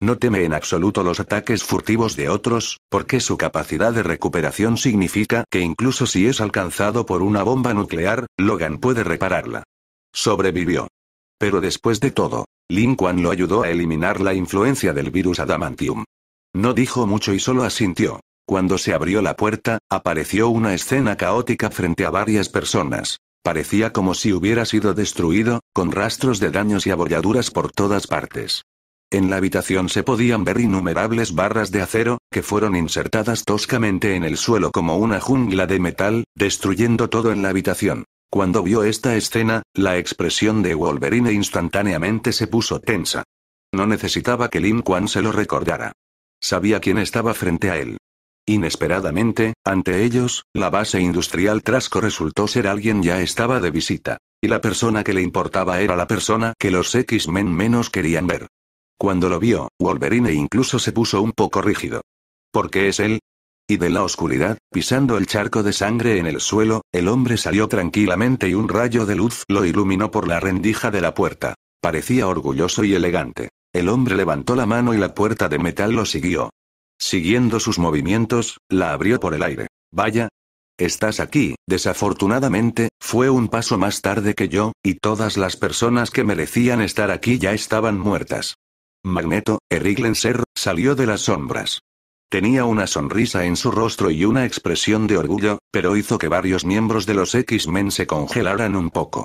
No teme en absoluto los ataques furtivos de otros, porque su capacidad de recuperación significa que incluso si es alcanzado por una bomba nuclear, Logan puede repararla. Sobrevivió. Pero después de todo, Lin Quan lo ayudó a eliminar la influencia del virus adamantium. No dijo mucho y solo asintió. Cuando se abrió la puerta, apareció una escena caótica frente a varias personas. Parecía como si hubiera sido destruido, con rastros de daños y abolladuras por todas partes. En la habitación se podían ver innumerables barras de acero, que fueron insertadas toscamente en el suelo como una jungla de metal, destruyendo todo en la habitación. Cuando vio esta escena, la expresión de Wolverine instantáneamente se puso tensa. No necesitaba que Lin Quan se lo recordara. Sabía quién estaba frente a él. Inesperadamente, ante ellos, la base industrial Trasco resultó ser alguien ya estaba de visita. Y la persona que le importaba era la persona que los X-Men menos querían ver. Cuando lo vio, Wolverine incluso se puso un poco rígido. ¿Por qué es él? Y de la oscuridad, pisando el charco de sangre en el suelo, el hombre salió tranquilamente y un rayo de luz lo iluminó por la rendija de la puerta. Parecía orgulloso y elegante. El hombre levantó la mano y la puerta de metal lo siguió. Siguiendo sus movimientos, la abrió por el aire. Vaya. Estás aquí, desafortunadamente, fue un paso más tarde que yo, y todas las personas que merecían estar aquí ya estaban muertas. Magneto, Lenser, salió de las sombras. Tenía una sonrisa en su rostro y una expresión de orgullo, pero hizo que varios miembros de los X-Men se congelaran un poco.